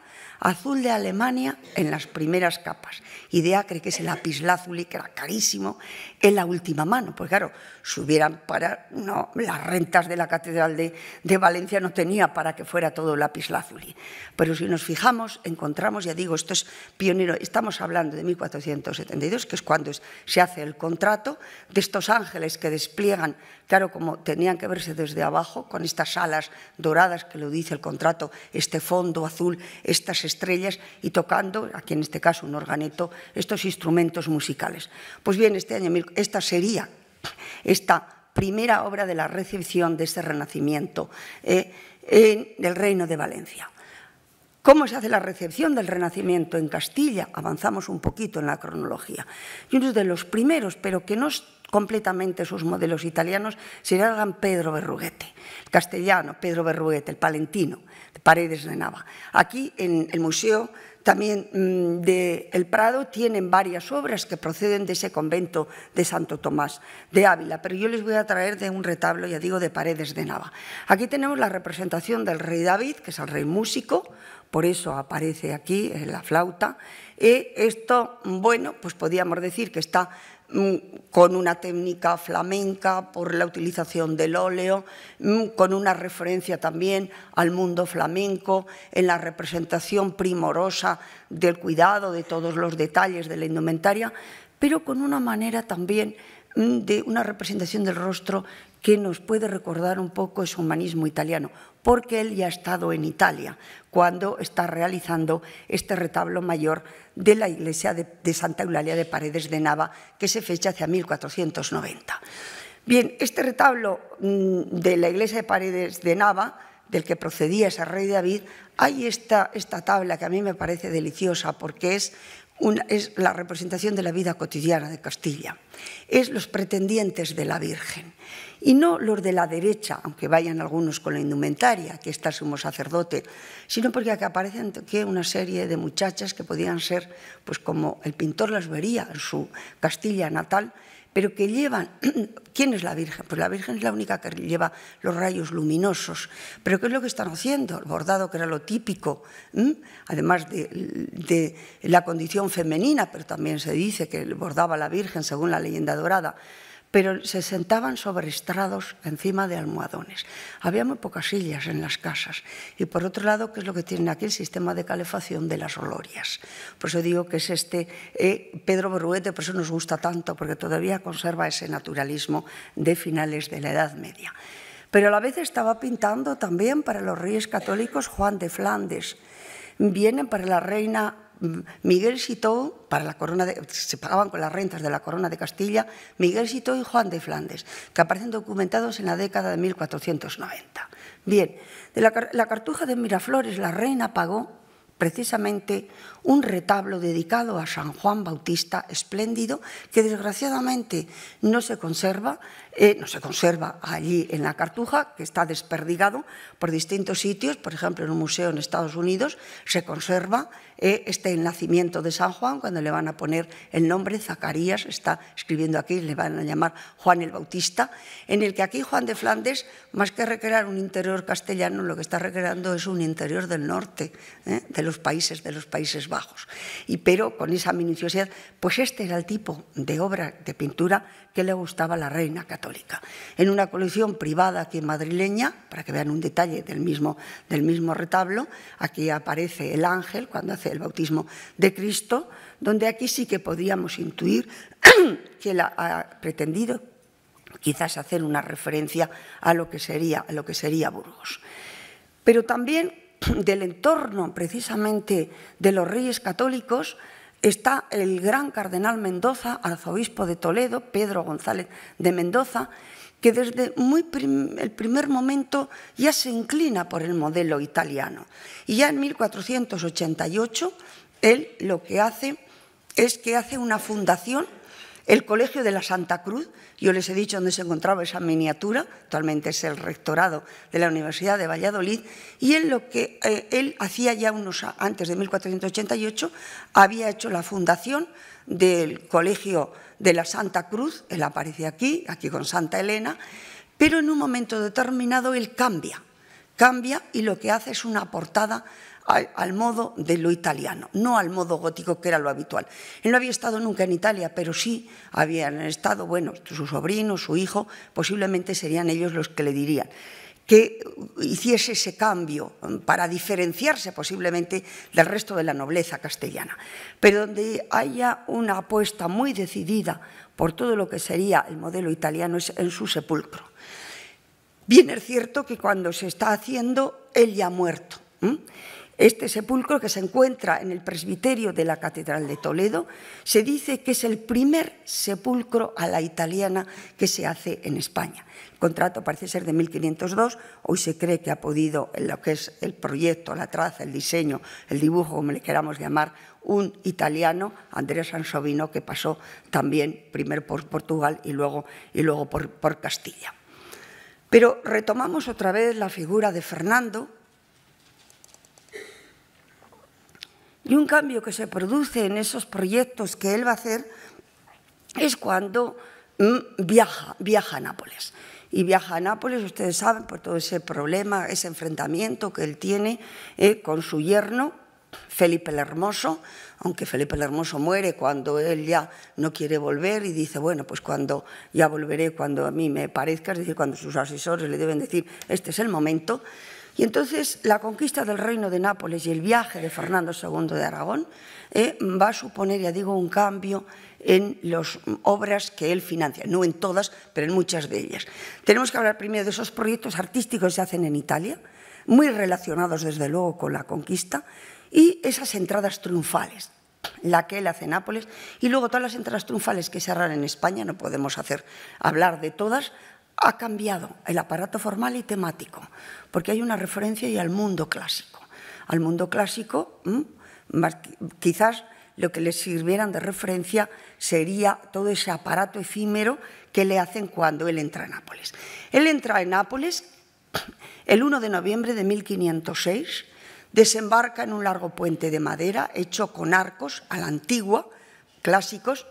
azul de Alemania en las primeras capas Idea cree que es el lapislázuli, que era carísimo, en la última mano. Pues claro, si hubieran para... No, las rentas de la Catedral de, Valencia no tenía para que fuera todo lapislázuli. Pero si nos fijamos, encontramos, ya digo, esto es pionero, estamos hablando de 1472, que es cuando se hace el contrato de estos ángeles que despliegan, claro, como tenían que verse desde abajo, con estas alas doradas que lo dice el contrato, este fondo azul, estas estrellas, estrellas y tocando, aquí en este caso un organeto, estos instrumentos musicales. Pues bien, este año, esta sería esta primera obra de la recepción de este renacimiento eh, en el Reino de Valencia. ¿Cómo se hace la recepción del Renacimiento en Castilla? Avanzamos un poquito en la cronología. Y uno de los primeros, pero que no es completamente sus modelos italianos, sería gran Pedro Berruguete, el castellano Pedro Berruguete, el palentino, de Paredes de Nava. Aquí en el Museo también mm, de El Prado tienen varias obras que proceden de ese convento de Santo Tomás de Ávila, pero yo les voy a traer de un retablo, ya digo, de Paredes de Nava. Aquí tenemos la representación del rey David, que es el rey músico, por eso aparece aquí en eh, la flauta. Y esto, bueno, pues podríamos decir que está mm, con una técnica flamenca por la utilización del óleo, mm, con una referencia también al mundo flamenco, en la representación primorosa del cuidado de todos los detalles de la indumentaria, pero con una manera también mm, de una representación del rostro que nos puede recordar un poco ese humanismo italiano, porque él ya ha estado en Italia cuando está realizando este retablo mayor de la iglesia de, Santa Eulalia de Paredes de Nava, que se fecha hacia 1490. Bien, este retablo mm, de la iglesia de Paredes de Nava, del que procedía ese rey David, hay esta, esta tabla que a mí me parece deliciosa porque es es la representación de la vida cotidiana de Castilla, es los pretendientes de la Virgen y no los de la derecha, aunque vayan algunos con la indumentaria, que está sumo sacerdote, sino porque aparecen aquí una serie de muchachas que podían ser, pues como el pintor las vería en su Castilla natal, pero que llevan... ¿Quién es la Virgen? Pues la Virgen es la única que lleva los rayos luminosos. Pero ¿qué es lo que están haciendo? El bordado, que era lo típico, además de, de, la condición femenina, pero también se dice que bordaba la Virgen según la leyenda dorada pero se sentaban sobre estrados encima de almohadones. Había muy pocas sillas en las casas. Y por otro lado, ¿qué es lo que tiene aquí el sistema de calefacción de las olorias. Por eso digo que es este eh, Pedro Berruete, por eso nos gusta tanto, porque todavía conserva ese naturalismo de finales de la Edad Media. Pero a la vez estaba pintando también para los reyes católicos Juan de Flandes. Vienen para la reina Miguel Sitó, para la corona de, se pagaban con las rentas de la corona de Castilla, Miguel Sitó y Juan de Flandes, que aparecen documentados en la década de 1490. Bien, de la, Cartuja de Miraflores, la reina pagó precisamente un retablo dedicado a San Juan Bautista espléndido que desgraciadamente no se conserva, eh, no se conserva allí en la Cartuja, que está desperdigado por distintos sitios, por ejemplo en un museo en Estados Unidos se conserva es eh, este nacimiento de San Juan, cuando le van a poner el nombre, Zacarías, está escribiendo aquí, le van a llamar Juan el Bautista, en el que aquí Juan de Flandes, más que recrear un interior castellano, lo que está recreando es un interior del norte, eh, de los países, de los Países Bajos. Y pero con esa minuciosidad, pues este era el tipo de obra de pintura que le gustaba la reina católica. En una colección privada aquí madrileña, para que vean un detalle del mismo, del mismo retablo, aquí aparece el ángel cuando hace el bautismo de Cristo, donde aquí sí que podríamos intuir que él ha pretendido quizás hacer una referencia a lo que sería, a lo que sería Burgos. Pero también del entorno precisamente de los reyes católicos está el gran cardenal Mendoza, arzobispo de Toledo, Pedro González de Mendoza, que desde muy el primer momento ya se inclina por el modelo italiano. Y ya en 1488 él lo que hace es que hace una fundación el Colegio de la Santa Cruz, yo les he dicho dónde se encontraba esa miniatura, actualmente es el rectorado de la Universidad de Valladolid, y en lo que eh, él hacía ya unos antes de 1488, había hecho la fundación del Colegio de la Santa Cruz, él aparece aquí, aquí con Santa Elena, pero en un momento determinado él cambia, cambia y lo que hace es una portada al, modo de lo italiano, no al modo gótico que era lo habitual. Él no había estado nunca en Italia, pero sí habían estado, bueno, su sobrino, su hijo, posiblemente serían ellos los que le dirían que hiciese ese cambio mm, para diferenciarse posiblemente del resto de la nobleza castellana, pero donde haya una apuesta muy decidida por todo lo que sería el modelo italiano es en su sepulcro. Bien es cierto que cuando se está haciendo, él ya ha muerto. Este sepulcro que se encuentra en el presbiterio de la Catedral de Toledo se dice que es el primer sepulcro a la italiana que se hace en España. El contrato parece ser de 1502, hoy se cree que ha podido, en lo que es el proyecto, la traza, el diseño, el dibujo, como le queramos llamar, un italiano, Andrea Sansovino, que pasó también primero por Portugal y luego, y luego por Castilla. Pero retomamos otra vez la figura de Fernando, Y un cambio que se produce en esos proyectos que él va a hacer es cuando mm, viaja, viaja a Nápoles. Y viaja a Nápoles, ustedes saben, por todo ese problema, ese enfrentamiento que él tiene eh, con su yerno, Felipe el Hermoso, aunque Felipe el Hermoso muere cuando él ya no quiere volver y dice, bueno, pues cuando ya volveré, cuando a mí me parezca, es decir, cuando sus asesores le deben decir, este es el momento, y entonces la conquista del reino de Nápoles y el viaje de Fernando II de Aragón eh, va a suponer, ya digo, un cambio en las obras que él financia, no en todas, pero en muchas de ellas. Tenemos que hablar primero de esos proyectos artísticos que se hacen en Italia, muy relacionados desde luego con la conquista, y esas entradas triunfales, la que él hace en Nápoles, y luego todas las entradas triunfales que se harán en España, no podemos hacer hablar de todas, ha cambiado el aparato formal y temático, porque hay una referencia y al mundo clásico. Al mundo clásico, quizás lo que le sirvieran de referencia sería todo ese aparato efímero que le hacen cuando él entra a Nápoles. Él entra en Nápoles el 1 de noviembre de 1506, desembarca en un largo puente de madera hecho con arcos a la antigua, clásicos,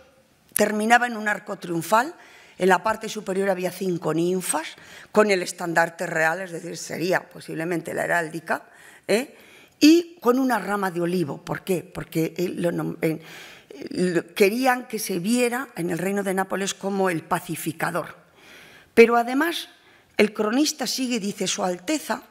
terminaba en un arco triunfal en la parte superior había cinco ninfas con el estandarte real, es decir, sería posiblemente la heráldica, ¿eh? y con una rama de olivo. ¿Por qué? Porque eh, querían que se viera en el reino de Nápoles como el pacificador. Pero además, el cronista sigue y dice, Su Alteza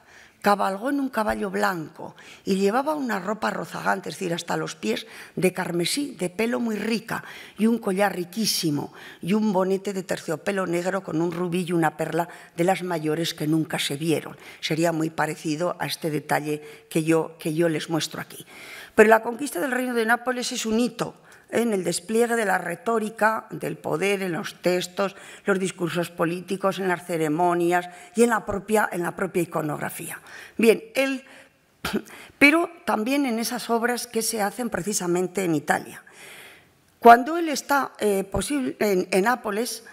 cabalgó en un caballo blanco y llevaba una ropa rozagante, es decir, hasta los pies, de carmesí, de pelo muy rica, y un collar riquísimo, y un bonete de terciopelo negro con un rubí y una perla de las mayores que nunca se vieron. Sería muy parecido a este detalle que yo, que yo les muestro aquí. Pero la conquista del reino de Nápoles es un hito en el despliegue de la retórica del poder en los textos, los discursos políticos, en las ceremonias y en la propia, en la propia iconografía. Bien, él, pero también en esas obras que se hacen precisamente en Italia. Cuando él está eh, posible, en, Nápoles,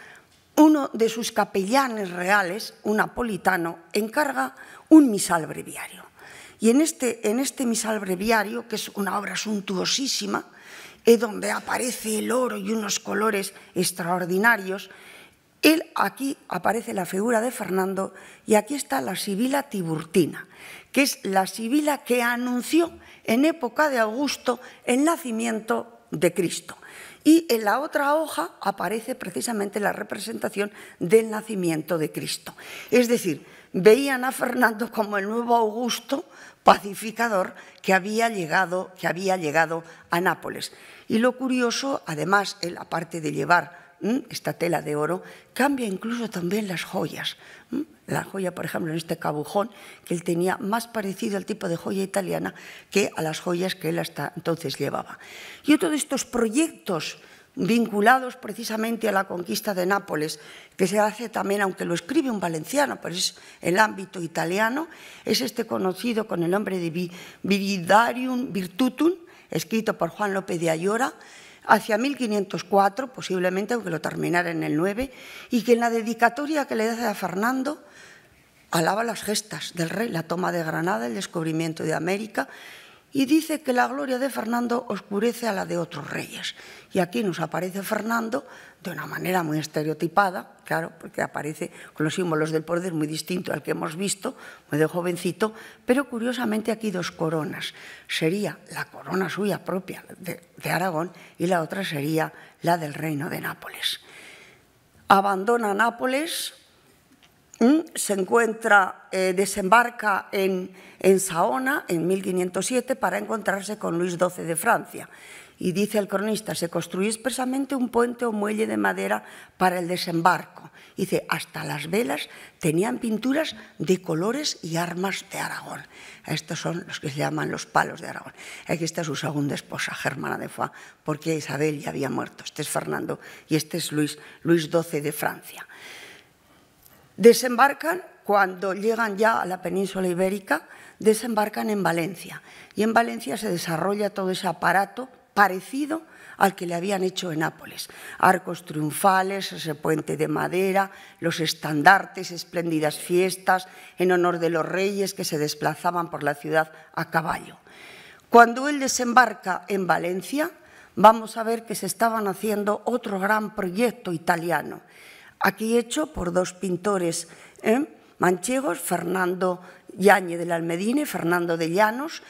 uno de sus capellanes reales, un napolitano, encarga un misal breviario. Y en este, en este misal breviario, que es una obra suntuosísima, donde aparece el oro y unos colores extraordinarios. aquí aparece la figura de Fernando y aquí está la Sibila Tiburtina, que es la Sibila que anunció en época de Augusto el nacimiento de Cristo. Y en la otra hoja aparece precisamente la representación del nacimiento de Cristo. Es decir, veían a Fernando como el nuevo Augusto, pacificador que había llegado, que había llegado a Nápoles. Y lo curioso, además, él, aparte de llevar esta tela de oro, cambia incluso también las joyas. La joya, por ejemplo, en este cabujón, que él tenía más parecido al tipo de joya italiana que a las joyas que él hasta entonces llevaba. Y otro de estos proyectos vinculados precisamente a la conquista de Nápoles, que se hace también, aunque lo escribe un valenciano, pero es el ámbito italiano, es este conocido con el nombre de Viridarium Virtutum, escrito por Juan López de Ayora, hacia 1504, posiblemente, aunque lo terminara en el 9, y que en la dedicatoria que le hace a Fernando alaba las gestas del rey, la toma de Granada, el descubrimiento de América y dice que la gloria de Fernando oscurece a la de otros reyes. Y aquí nos aparece Fernando de una manera muy estereotipada, claro, porque aparece con los símbolos del poder muy distinto al que hemos visto, muy de jovencito, pero curiosamente aquí dos coronas. Sería la corona suya propia de, de Aragón y la otra sería la del reino de Nápoles. Abandona Nápoles Mm, se encuentra, eh, desembarca en, en Saona en 1507 para encontrarse con Luis XII de Francia. Y dice el cronista, se construyó expresamente un puente o muelle de madera para el desembarco. Dice, hasta las velas tenían pinturas de colores y armas de Aragón. Estos son los que se llaman los palos de Aragón. Aquí está su segunda esposa, Germana de Foix, porque Isabel ya había muerto. Este es Fernando y este es Luis, Luis XII de Francia. Desembarcan cuando llegan ya a la península ibérica, desembarcan en Valencia. Y en Valencia se desarrolla todo ese aparato parecido al que le habían hecho en Nápoles. Arcos triunfales, ese puente de madera, los estandartes, espléndidas fiestas en honor de los reyes que se desplazaban por la ciudad a caballo. Cuando él desembarca en Valencia, vamos a ver que se estaban haciendo otro gran proyecto italiano aquí hecho por dos pintores ¿eh? manchegos, Fernando yañe de la y Fernando de Llanos,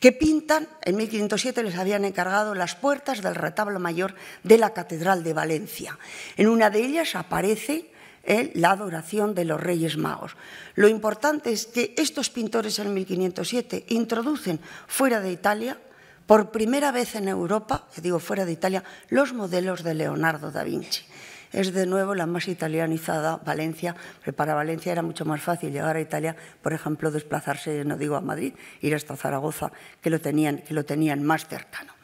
que pintan, en 1507 les habían encargado las puertas del retablo mayor de la Catedral de Valencia. En una de ellas aparece ¿eh? la adoración de los Reyes Magos. Lo importante es que estos pintores en 1507 introducen fuera de Italia, por primera vez en Europa, digo fuera de Italia, los modelos de Leonardo da Vinci es de nuevo la más italianizada Valencia, pero para Valencia era mucho más fácil llegar a Italia, por ejemplo, desplazarse, no digo a Madrid, ir hasta Zaragoza, que lo tenían, que lo tenían más cercano.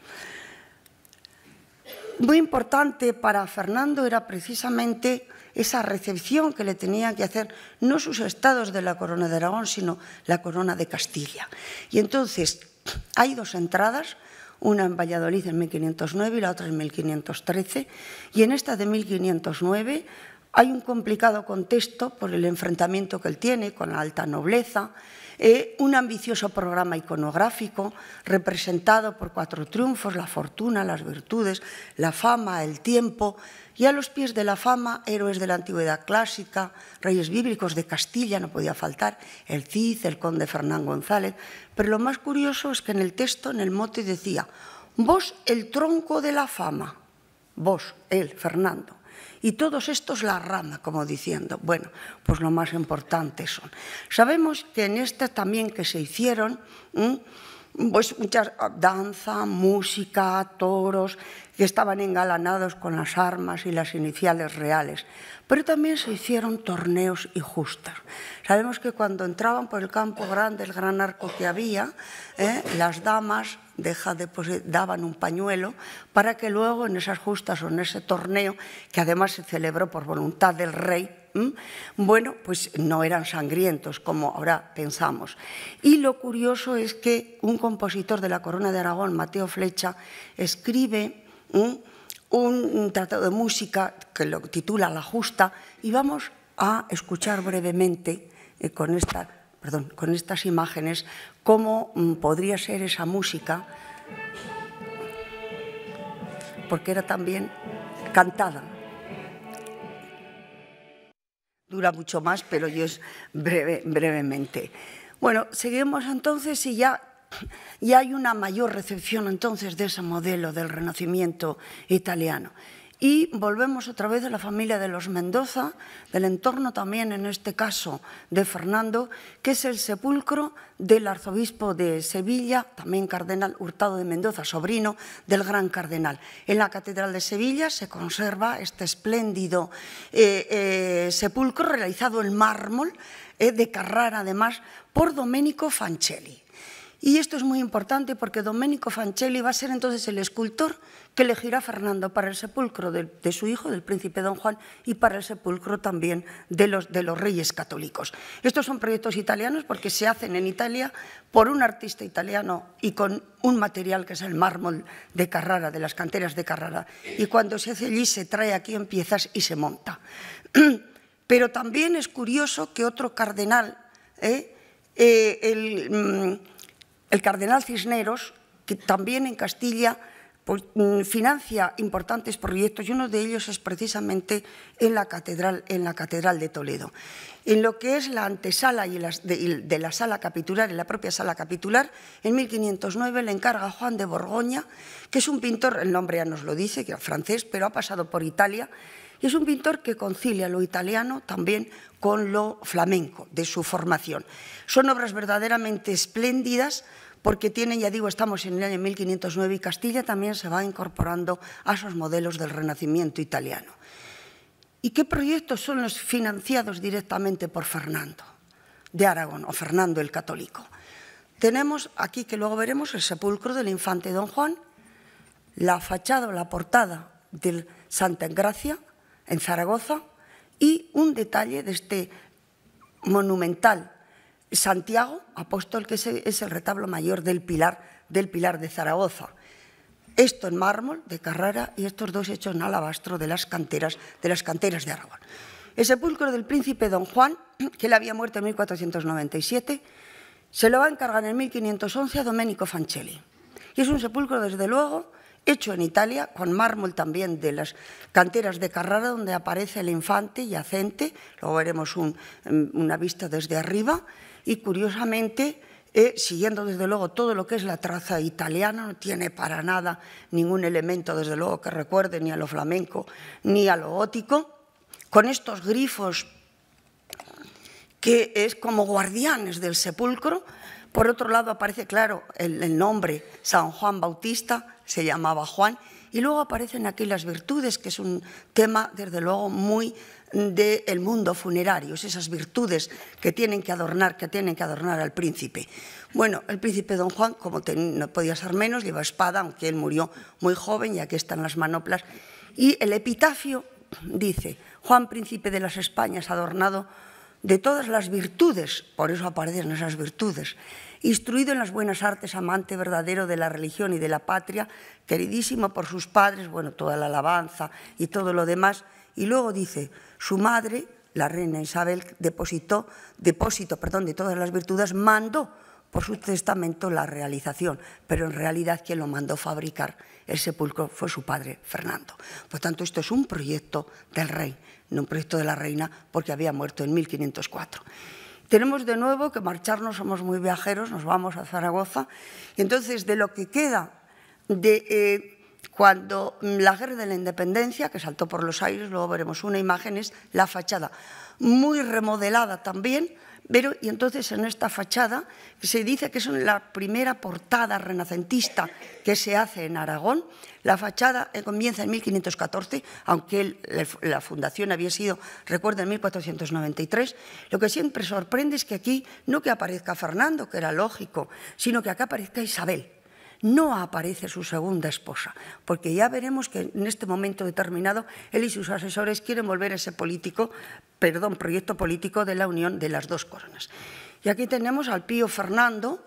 Muy importante para Fernando era precisamente esa recepción que le tenían que hacer no sus estados de la corona de Aragón, sino la corona de Castilla. Y entonces hay dos entradas, una en Valladolid en 1509 y la otra en 1513. Y en esta de 1509 hay un complicado contexto por el enfrentamiento que él tiene con la alta nobleza, un ambicioso programa iconográfico representado por cuatro triunfos, la fortuna, las virtudes, la fama, el tiempo, y a los pies de la fama, héroes de la antigüedad clásica, reyes bíblicos de Castilla, no podía faltar, el Cid, el conde Fernán González, pero lo más curioso es que en el texto, en el mote, decía, vos el tronco de la fama, vos, él, Fernando, y todos estos la rama, como diciendo, bueno, pues lo más importante son. Sabemos que en estas también que se hicieron, pues muchas ah, danza, música, toros, estaban engalanados con las armas y las iniciales reales. Pero también se hicieron torneos y justas. Sabemos que cuando entraban por el campo grande, el gran arco que había, ¿eh? las damas daban un pañuelo para que luego en esas justas o en ese torneo, que además se celebró por voluntad del rey, bueno, pues no eran sangrientos como ahora pensamos. Y lo curioso es que un compositor de la Corona de Aragón, Mateo Flecha, escribe un tratado de música que lo titula La Justa y vamos a escuchar brevemente eh, con, esta, perdón, con estas imágenes cómo mm, podría ser esa música, porque era también cantada. Dura mucho más, pero yo es breve, brevemente. Bueno, seguimos entonces y ya y hay una mayor recepción entonces de ese modelo del renacimiento italiano. Y volvemos otra vez a la familia de los Mendoza, del entorno también en este caso de Fernando, que es el sepulcro del arzobispo de Sevilla, también cardenal Hurtado de Mendoza, sobrino del gran cardenal. En la Catedral de Sevilla se conserva este espléndido eh, eh, sepulcro realizado en mármol eh, de Carrara, además, por Domenico Fancelli. Y esto es muy importante porque Domenico Fancelli va a ser entonces el escultor que elegirá Fernando para el sepulcro de, su hijo, del príncipe don Juan, y para el sepulcro también de los, reyes católicos. Estos son proyectos italianos porque se hacen en Italia por un artista italiano y con un material que es el mármol de Carrara, de las canteras de Carrara. Y cuando se hace allí se trae aquí en piezas y se monta. Pero también es curioso que otro cardenal, ¿eh? Eh, el... Mm, el cardenal Cisneros, que también en Castilla pues, mm, financia importantes proyectos y uno de ellos es precisamente en la catedral, en la catedral de Toledo. En lo que es la antesala y de, la sala capitular, en la propia sala capitular, en 1509 le encarga Juan de Borgoña, que es un pintor, el nombre ya nos lo dice, que era francés, pero ha pasado por Italia, y es un pintor que concilia lo italiano también con lo flamenco, de su formación. Son obras verdaderamente espléndidas porque tienen, ya digo, estamos en el año 1509 y Castilla también se va incorporando a esos modelos del Renacimiento italiano. ¿Y qué proyectos son los financiados directamente por Fernando de Aragón o Fernando el Católico? Tenemos aquí, que luego veremos, el sepulcro del infante Don Juan, la fachada o la portada del Santa Engracia en Zaragoza, y un detalle de este monumental Santiago Apóstol, que es el retablo mayor del Pilar, del Pilar de Zaragoza. Esto en mármol de Carrara y estos dos hechos en alabastro de las canteras de, las canteras de Aragón. El sepulcro del príncipe don Juan, que le había muerto en 1497, se lo va a encargar en 1511 a Domenico Fancelli. Y es un sepulcro, desde luego, hecho en Italia, con mármol también de las canteras de Carrara, donde aparece el infante yacente, luego veremos una em, vista desde arriba, y curiosamente, eh, siguiendo desde luego todo lo que es la traza italiana, no tiene para nada ningún elemento desde luego que recuerde ni a lo flamenco ni a lo gótico, con estos grifos que es como guardianes del sepulcro, por otro lado, aparece, claro, el, nombre, San Juan Bautista, se llamaba Juan, y luego aparecen aquí las virtudes, que es un tema, desde luego, muy del mundo funerario, esas virtudes que tienen que adornar, que tienen que adornar al príncipe. Bueno, el príncipe don Juan, como no podía ser menos, lleva espada, aunque él murió muy joven, y aquí están las manoplas. Y el epitafio dice, Juan, príncipe de las Españas, adornado de todas las virtudes, por eso aparecen esas virtudes, instruido en las buenas artes, amante verdadero de la religión y de la patria, queridísimo por sus padres, bueno, toda la alabanza y todo lo demás, y luego dice, su madre, la reina Isabel, depositó, depósito perdón, de todas las virtudes, mandó por su testamento la realización, pero en realidad quien lo mandó fabricar el sepulcro fue su padre Fernando. Por tanto, esto es un proyecto del rey en un proyecto de la reina porque había muerto en 1504. Tenemos de nuevo que marcharnos, somos muy viajeros, nos vamos a Zaragoza. Y entonces, de lo que queda de eh, cuando la guerra de la independencia, que saltó por los aires, luego veremos una imagen, es la fachada, muy remodelada también, pero, y entonces en esta fachada se dice que es la primera portada renacentista que se hace en Aragón. La fachada eh, comienza en 1514, aunque la fundación había sido, recuerdo, en 1493. Lo que siempre sorprende es que aquí no que aparezca Fernando, que era lógico, sino que acá aparezca Isabel no aparece su segunda esposa, porque ya veremos que en este momento determinado él y sus asesores quieren volver a ese político, perdón, proyecto político de la unión de las dos coronas. Y aquí tenemos al pío Fernando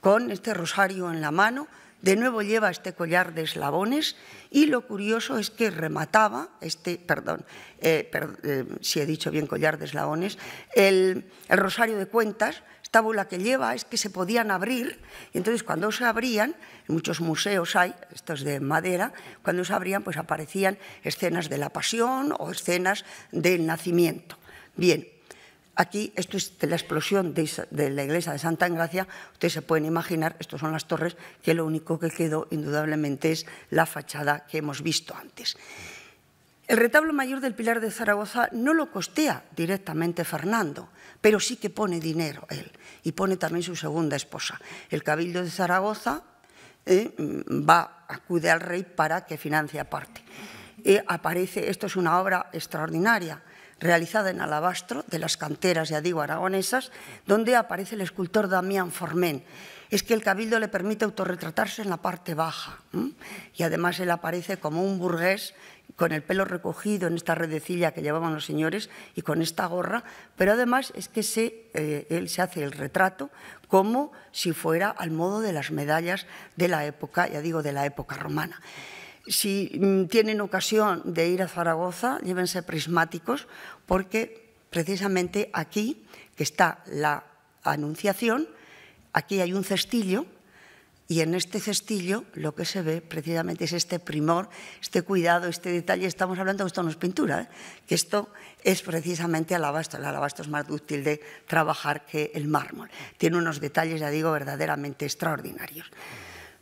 con este rosario en la mano, de nuevo lleva este collar de eslabones y lo curioso es que remataba, este, perdón, eh, eh, si he dicho bien collar de eslabones, el, rosario de cuentas, Esta bula que lleva es que se podían abrir, y entonces cuando se abrían, en muchos museos hay, estos de madera, cuando se abrían pues aparecían escenas de la pasión o escenas del nacimiento. Bien, Aquí, esto es de la explosión de, la iglesia de Santa Engracia. Ustedes se pueden imaginar, estas son las torres, que lo único que quedó indudablemente es la fachada que hemos visto antes. El retablo mayor del Pilar de Zaragoza no lo costea directamente Fernando, pero sí que pone dinero él y pone también su segunda esposa. El Cabildo de Zaragoza eh, mm, va, acude al rey para que financie aparte. Eh, aparece, esto es una obra extraordinaria, realizada en alabastro de las canteras, ya digo, aragonesas, donde aparece el escultor Damián Formén. Es que el cabildo le permite autorretratarse en la parte baja y además él aparece como un burgués con el pelo recogido en esta redecilla que llevaban los señores y con esta gorra, pero además es que se, eh, él se hace el retrato como si fuera al modo de las medallas de la época, ya digo, de la época romana. Si mm, tienen ocasión de ir a Zaragoza, llévense prismáticos, porque precisamente aquí, que está la Anunciación, aquí hay un cestillo y en este cestillo lo que se ve precisamente es este primor, este cuidado, este detalle. Estamos hablando de esto no es pintura, ¿eh? que esto es precisamente alabastro. El alabastro es más dúctil de trabajar que el mármol. Tiene unos detalles, ya digo, verdaderamente extraordinarios.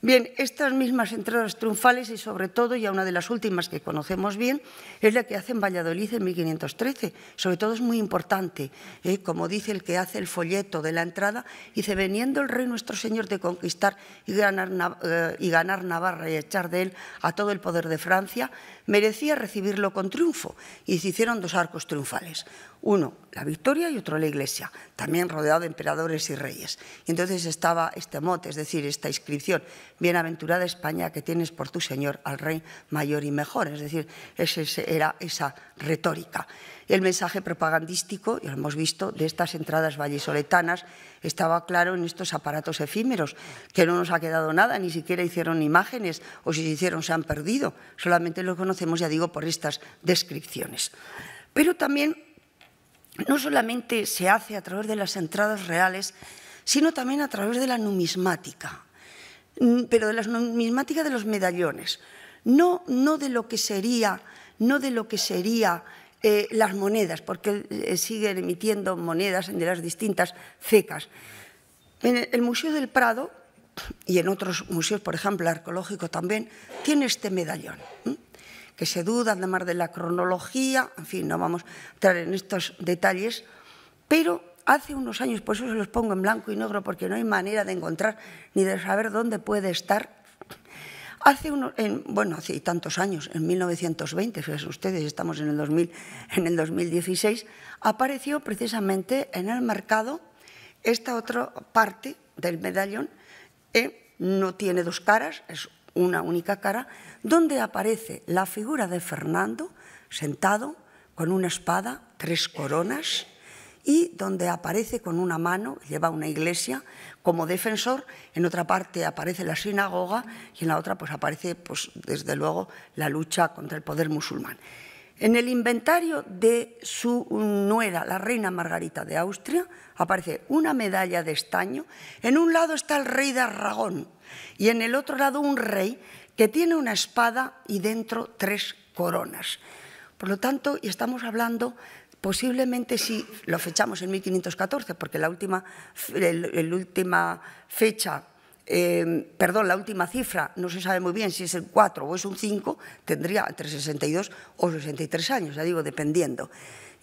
Bien, estas mismas entradas triunfales y sobre todo, ya una de las últimas que conocemos bien, es la que hace en Valladolid en 1513. Sobre todo es muy importante, ¿eh? como dice el que hace el folleto de la entrada, dice, veniendo el rey nuestro señor de conquistar y ganar, eh, y ganar Navarra y echar de él a todo el poder de Francia, merecía recibirlo con triunfo y se hicieron dos arcos triunfales, uno la victoria y otro la iglesia, también rodeado de emperadores y reyes. Y entonces estaba este mote, es decir, esta inscripción, Bienaventurada España que tienes por tu Señor al Rey mayor y mejor, es decir, ese era esa retórica. El mensaje propagandístico, ya lo hemos visto, de estas entradas vallesoletanas estaba claro en estos aparatos efímeros, que no nos ha quedado nada, ni siquiera hicieron imágenes, o si se hicieron se han perdido, solamente los conocemos, ya digo, por estas descripciones. Pero también no solamente se hace a través de las entradas reales, sino también a través de la numismática, mm, pero de la numismática de los medallones, no, no de lo que sería, no de lo que sería eh, las monedas, porque eh, siguen emitiendo monedas de las distintas cecas. En el Museo del Prado y en otros museos, por ejemplo, arqueológico también, tiene este medallón, que se duda además de la cronología, en fin, no vamos a entrar en estos detalles, pero hace unos años, por eso se los pongo en blanco y negro, porque no hay manera de encontrar ni de saber dónde puede estar, Hace bueno, hace tantos años, en 1920, fíjense ustedes, estamos en el, en el 2016, apareció precisamente en el mercado esta otra parte del medallón, que no tiene dos caras, es una única cara, donde aparece la figura de Fernando sentado con una espada, tres coronas, y donde aparece con una mano, lleva una iglesia como defensor, en otra parte aparece la sinagoga y en la otra pues aparece pues, desde luego la lucha contra el poder musulmán. En el inventario de su nuera, la reina Margarita de Austria, aparece una medalla de estaño. En un lado está el rey de Aragón y en el otro lado un rey que tiene una espada y dentro tres coronas. Por lo tanto, estamos hablando Posiblemente si lo fechamos en 1514, porque la última, fecha em, perdón, la última cifra, no se sabe muy bien si es el 4 o es un 5, tendría entre 62 o 63 años, ya digo, dependiendo.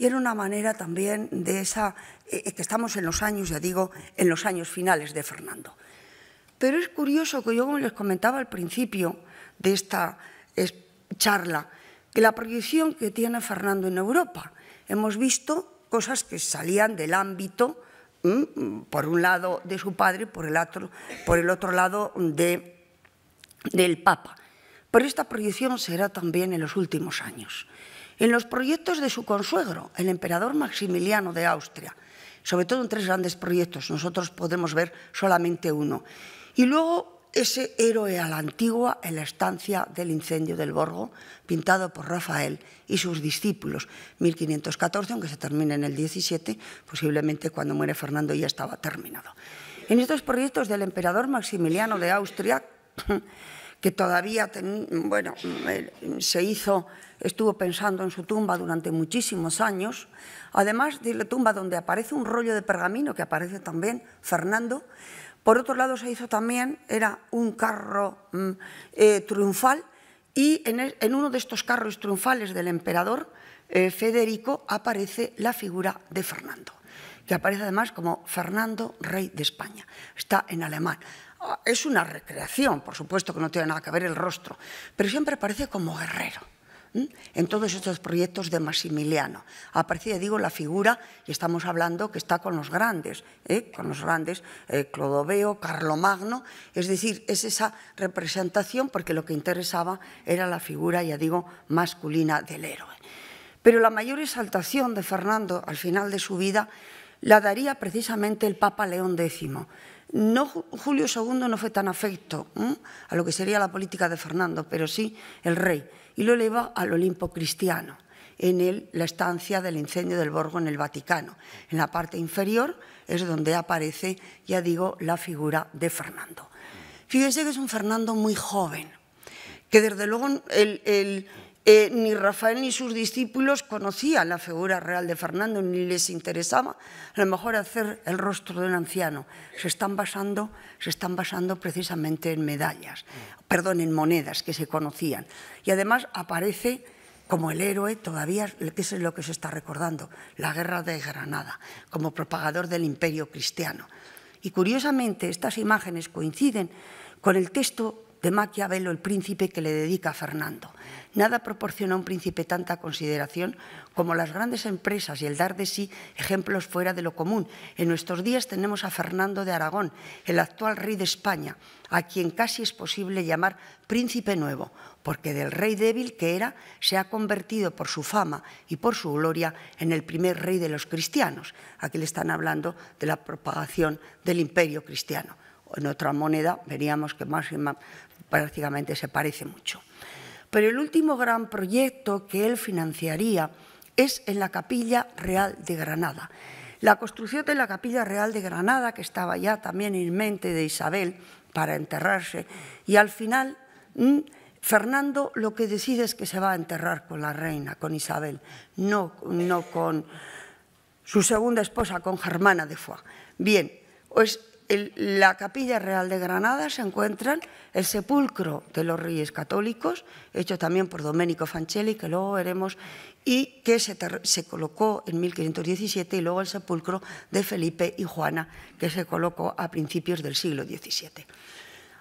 Y era una manera también de esa, eh, eh, que estamos en los años, ya digo, en los años finales de Fernando. Pero es curioso que yo, como les comentaba al principio de esta charla, que la proyección que tiene Fernando en Europa, hemos visto cosas que salían del ámbito, mm, por un lado de su padre, por el otro, por el otro lado de, del Papa. Pero esta proyección será también en los últimos años. En los proyectos de su consuegro, el emperador Maximiliano de Austria, sobre todo en tres grandes proyectos, nosotros podemos ver solamente uno. Y luego ese héroe a la antigua en la estancia del incendio del Borgo, pintado por Rafael y sus discípulos, 1514, aunque se termine en el 17, posiblemente cuando muere Fernando ya estaba terminado. En estos proyectos del emperador Maximiliano de Austria, que todavía bueno, se hizo, estuvo pensando en su tumba durante muchísimos años, además de la tumba donde aparece un rollo de pergamino que aparece también Fernando, por otro lado, se hizo también, era un carro mm, eh, triunfal y en, uno de estos carros triunfales del emperador eh, Federico aparece la figura de Fernando, que aparece además como Fernando, rey de España. Está en alemán. Ah, es una recreación, por supuesto que no tiene nada que ver el rostro, pero siempre aparece como guerrero en todos estos proyectos de Maximiliano. Aparece, digo, la figura, y estamos hablando que está con los grandes, ¿eh? con los grandes, eh, Clodoveo, Carlomagno, es decir, es esa representación porque lo que interesaba era la figura, ya digo, masculina del héroe. Pero la mayor exaltación de Fernando al final de su vida la daría precisamente el Papa León X, no, Julio II no fue tan afecto a lo que sería la política de Fernando, pero sí el rey, y lo eleva al Olimpo cristiano, en él la estancia del incendio del Borgo en el Vaticano. En la parte inferior es donde aparece, ya digo, la figura de Fernando. Fíjese que es un Fernando muy joven, que desde luego el, eh, ni Rafael ni sus discípulos conocían la figura real de Fernando, ni les interesaba a lo mejor hacer el rostro de un anciano. Se están basando, se están basando precisamente en medallas, perdón, en monedas que se conocían. Y además aparece como el héroe todavía, que es lo que se está recordando, la guerra de Granada, como propagador del imperio cristiano. Y curiosamente estas imágenes coinciden con el texto de Maquiavelo, el príncipe que le dedica a Fernando. Nada proporciona a un príncipe tanta consideración como las grandes empresas y el dar de sí ejemplos fuera de lo común. En nuestros días tenemos a Fernando de Aragón, el actual rey de España, a quien casi es posible llamar príncipe nuevo, porque del rey débil que era se ha convertido por su fama y por su gloria en el primer rey de los cristianos. Aquí le están hablando de la propagación del imperio cristiano en otra moneda veríamos que más, prácticamente se parece mucho. Pero el último gran proyecto que él financiaría es en la Capilla Real de Granada. La construcción de la Capilla Real de Granada, que estaba ya también en mente de Isabel para enterrarse, y al final mm, Fernando lo que decide es que se va a enterrar con la reina, con Isabel, no, no con su segunda esposa, con Germana de Foix. Bien, pues en la Capilla Real de Granada se encuentran el sepulcro de los reyes católicos, hecho también por Domenico Fancelli, que luego veremos, y que se, se, colocó en 1517, y luego el sepulcro de Felipe y Juana, que se colocó a principios del siglo XVII.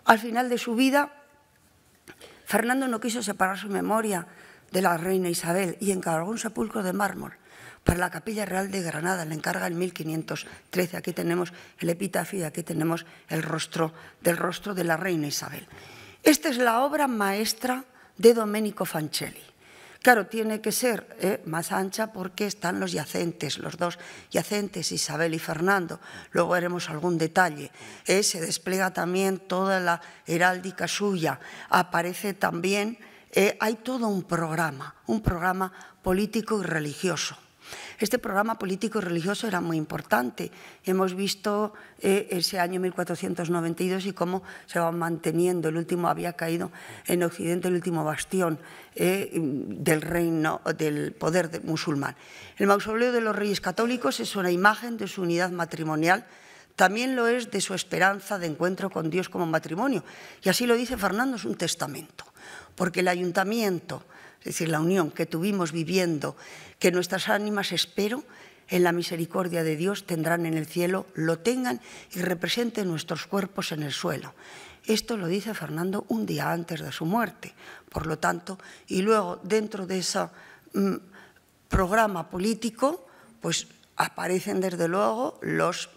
Al final de su vida, Fernando no quiso separar su memoria de la reina Isabel y encargó un sepulcro de mármol para pues la Capilla Real de Granada la encarga en 1513. Aquí tenemos el epitafio y aquí tenemos el rostro del rostro de la reina Isabel. Esta es la obra maestra de Domenico Fancelli. Claro, tiene que ser eh, más ancha porque están los yacentes, los dos yacentes, Isabel y Fernando. Luego haremos algún detalle. Eh, se despliega también toda la heráldica suya. Aparece también, eh, hay todo un programa, un programa político y religioso. Este programa político y religioso era muy importante. Hemos visto eh, ese año 1492 y cómo se va manteniendo. El último había caído en Occidente, el último bastión eh, del reino, del poder musulmán. El mausoleo de los reyes católicos es una imagen de su unidad matrimonial también lo es de su esperanza de encuentro con Dios como matrimonio. Y así lo dice Fernando, es un testamento, porque el ayuntamiento, es decir, la unión que tuvimos viviendo que nuestras ánimas, espero, en la misericordia de Dios tendrán en el cielo, lo tengan y representen nuestros cuerpos en el suelo. Esto lo dice Fernando un día antes de su muerte, por lo tanto, y luego dentro de ese mm, programa político, pues aparecen desde luego los,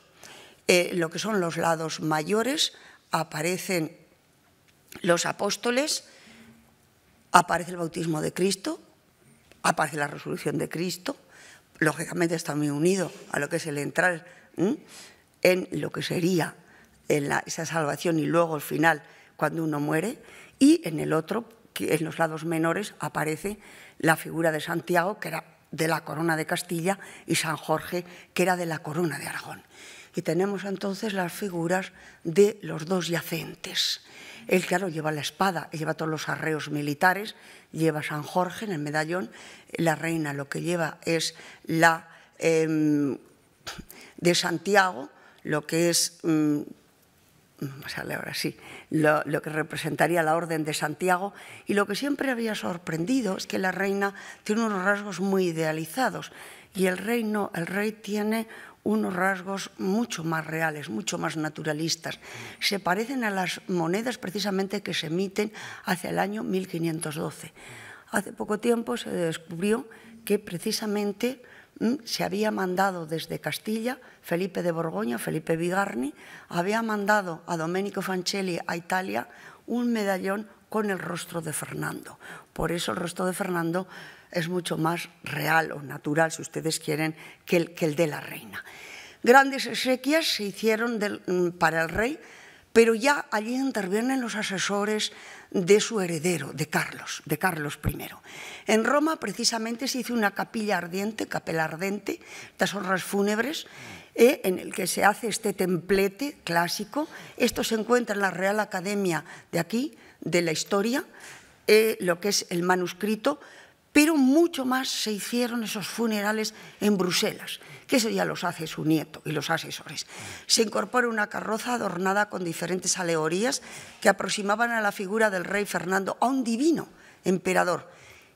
eh, lo que son los lados mayores, aparecen los apóstoles, aparece el bautismo de Cristo, aparece la resolución de Cristo, lógicamente está muy unido a lo que es el entrar en lo que sería esa salvación y luego al final cuando uno muere, y en el otro, en los lados menores, aparece la figura de Santiago, que era de la corona de Castilla, y San Jorge, que era de la corona de Aragón. Y tenemos entonces las figuras de los dos yacentes. Él, claro, lleva la espada, lleva todos los arreos militares, lleva San Jorge en el medallón, la reina lo que lleva es la em, de Santiago, lo que es, mm, sale ahora sí, lo, que representaría la Orden de Santiago, y lo que siempre había sorprendido es que la reina tiene unos rasgos muy idealizados y el, reino, el rey tiene unos rasgos mucho más reales, mucho más naturalistas. Se parecen a las monedas precisamente que se emiten hacia el año 1512. Hace poco tiempo se descubrió que precisamente mm, se había mandado desde Castilla, Felipe de Borgoña, Felipe Vigarni, había mandado a Domenico Fancelli a Italia un medallón con el rostro de Fernando. Por eso el rostro de Fernando es mucho más real o natural, si ustedes quieren, que el, que el de la reina. Grandes exequias se hicieron mm, para el rey, pero ya allí intervienen los asesores de su heredero, de Carlos, de Carlos I. En Roma precisamente se hizo una capilla ardiente, capela ardente, estas honras fúnebres, eh, en el que se hace este templete clásico. Esto se encuentra en la Real Academia de aquí, de la Historia, eh, lo que es el manuscrito, pero mucho más se hicieron esos funerales en Bruselas, que eso ya los hace su nieto y los asesores. Se incorpora una carroza adornada con diferentes alegorías que aproximaban a la figura del rey Fernando, a un divino emperador.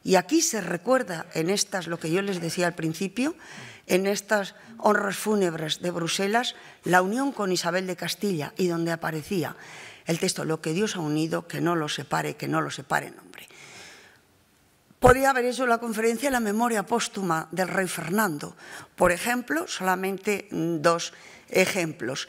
Y aquí se recuerda en estas, lo que yo les decía al principio, en estas honras fúnebres de Bruselas, la unión con Isabel de Castilla y donde aparecía el texto, lo que Dios ha unido, que no lo separe, que no lo separe, nombre. Podría haber hecho la conferencia la memoria póstuma del rey Fernando. Por ejemplo, solamente dos ejemplos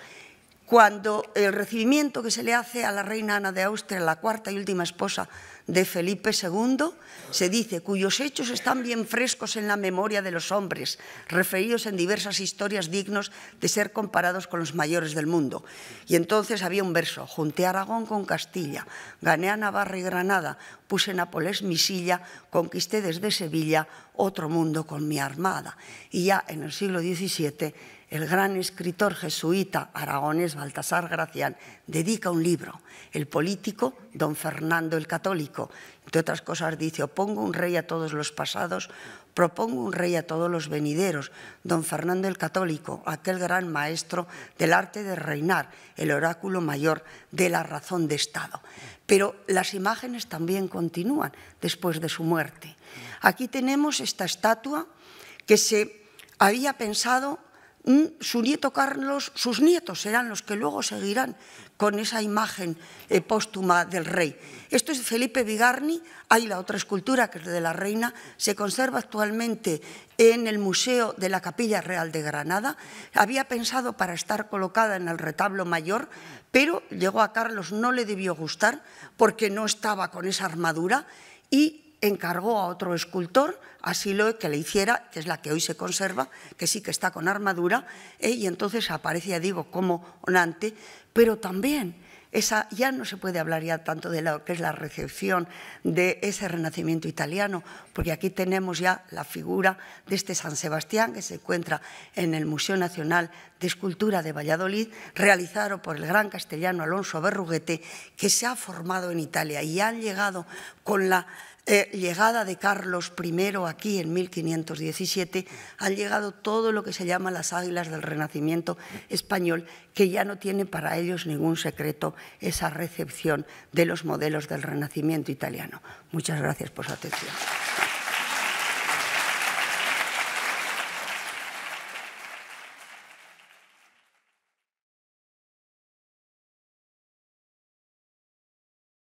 cuando el recibimiento que se le hace a la reina Ana de Austria, la cuarta y última esposa de Felipe II, se dice, cuyos hechos están bien frescos en la memoria de los hombres, referidos en diversas historias dignos de ser comparados con los mayores del mundo. Y entonces había un verso, junté Aragón con Castilla, gané a Navarra y Granada, puse Nápoles mi silla, conquisté desde Sevilla otro mundo con mi armada. Y ya en el siglo XVII el gran escritor jesuita Aragones Baltasar Gracián dedica un libro, el político don Fernando el Católico. Entre otras cosas dice, opongo un rey a todos los pasados, propongo un rey a todos los venideros, don Fernando el Católico, aquel gran maestro del arte de reinar, el oráculo mayor de la razón de Estado. Pero las imágenes también continúan después de su muerte. Aquí tenemos esta estatua que se había pensado su nieto Carlos, sus nietos serán los que luego seguirán con esa imagen eh, póstuma del rey. Esto es Felipe Vigarni, hay la otra escultura que es de la reina, se conserva actualmente en el Museo de la Capilla Real de Granada. Había pensado para estar colocada en el retablo mayor, pero llegó a Carlos, no le debió gustar porque no estaba con esa armadura y encargó a otro escultor, lo que le hiciera, que es la que hoy se conserva, que sí que está con armadura, eh, y entonces aparece, digo, como onante, pero también esa, ya no se puede hablar ya tanto de lo que es la recepción de ese renacimiento italiano, porque aquí tenemos ya la figura de este San Sebastián que se encuentra en el Museo Nacional de Escultura de Valladolid, realizado por el gran castellano Alonso Berruguete, que se ha formado en Italia y han llegado con la eh, llegada de Carlos I aquí en 1517, han llegado todo lo que se llama las águilas del Renacimiento español, que ya no tiene para ellos ningún secreto esa recepción de los modelos del Renacimiento italiano. Muchas gracias por su atención.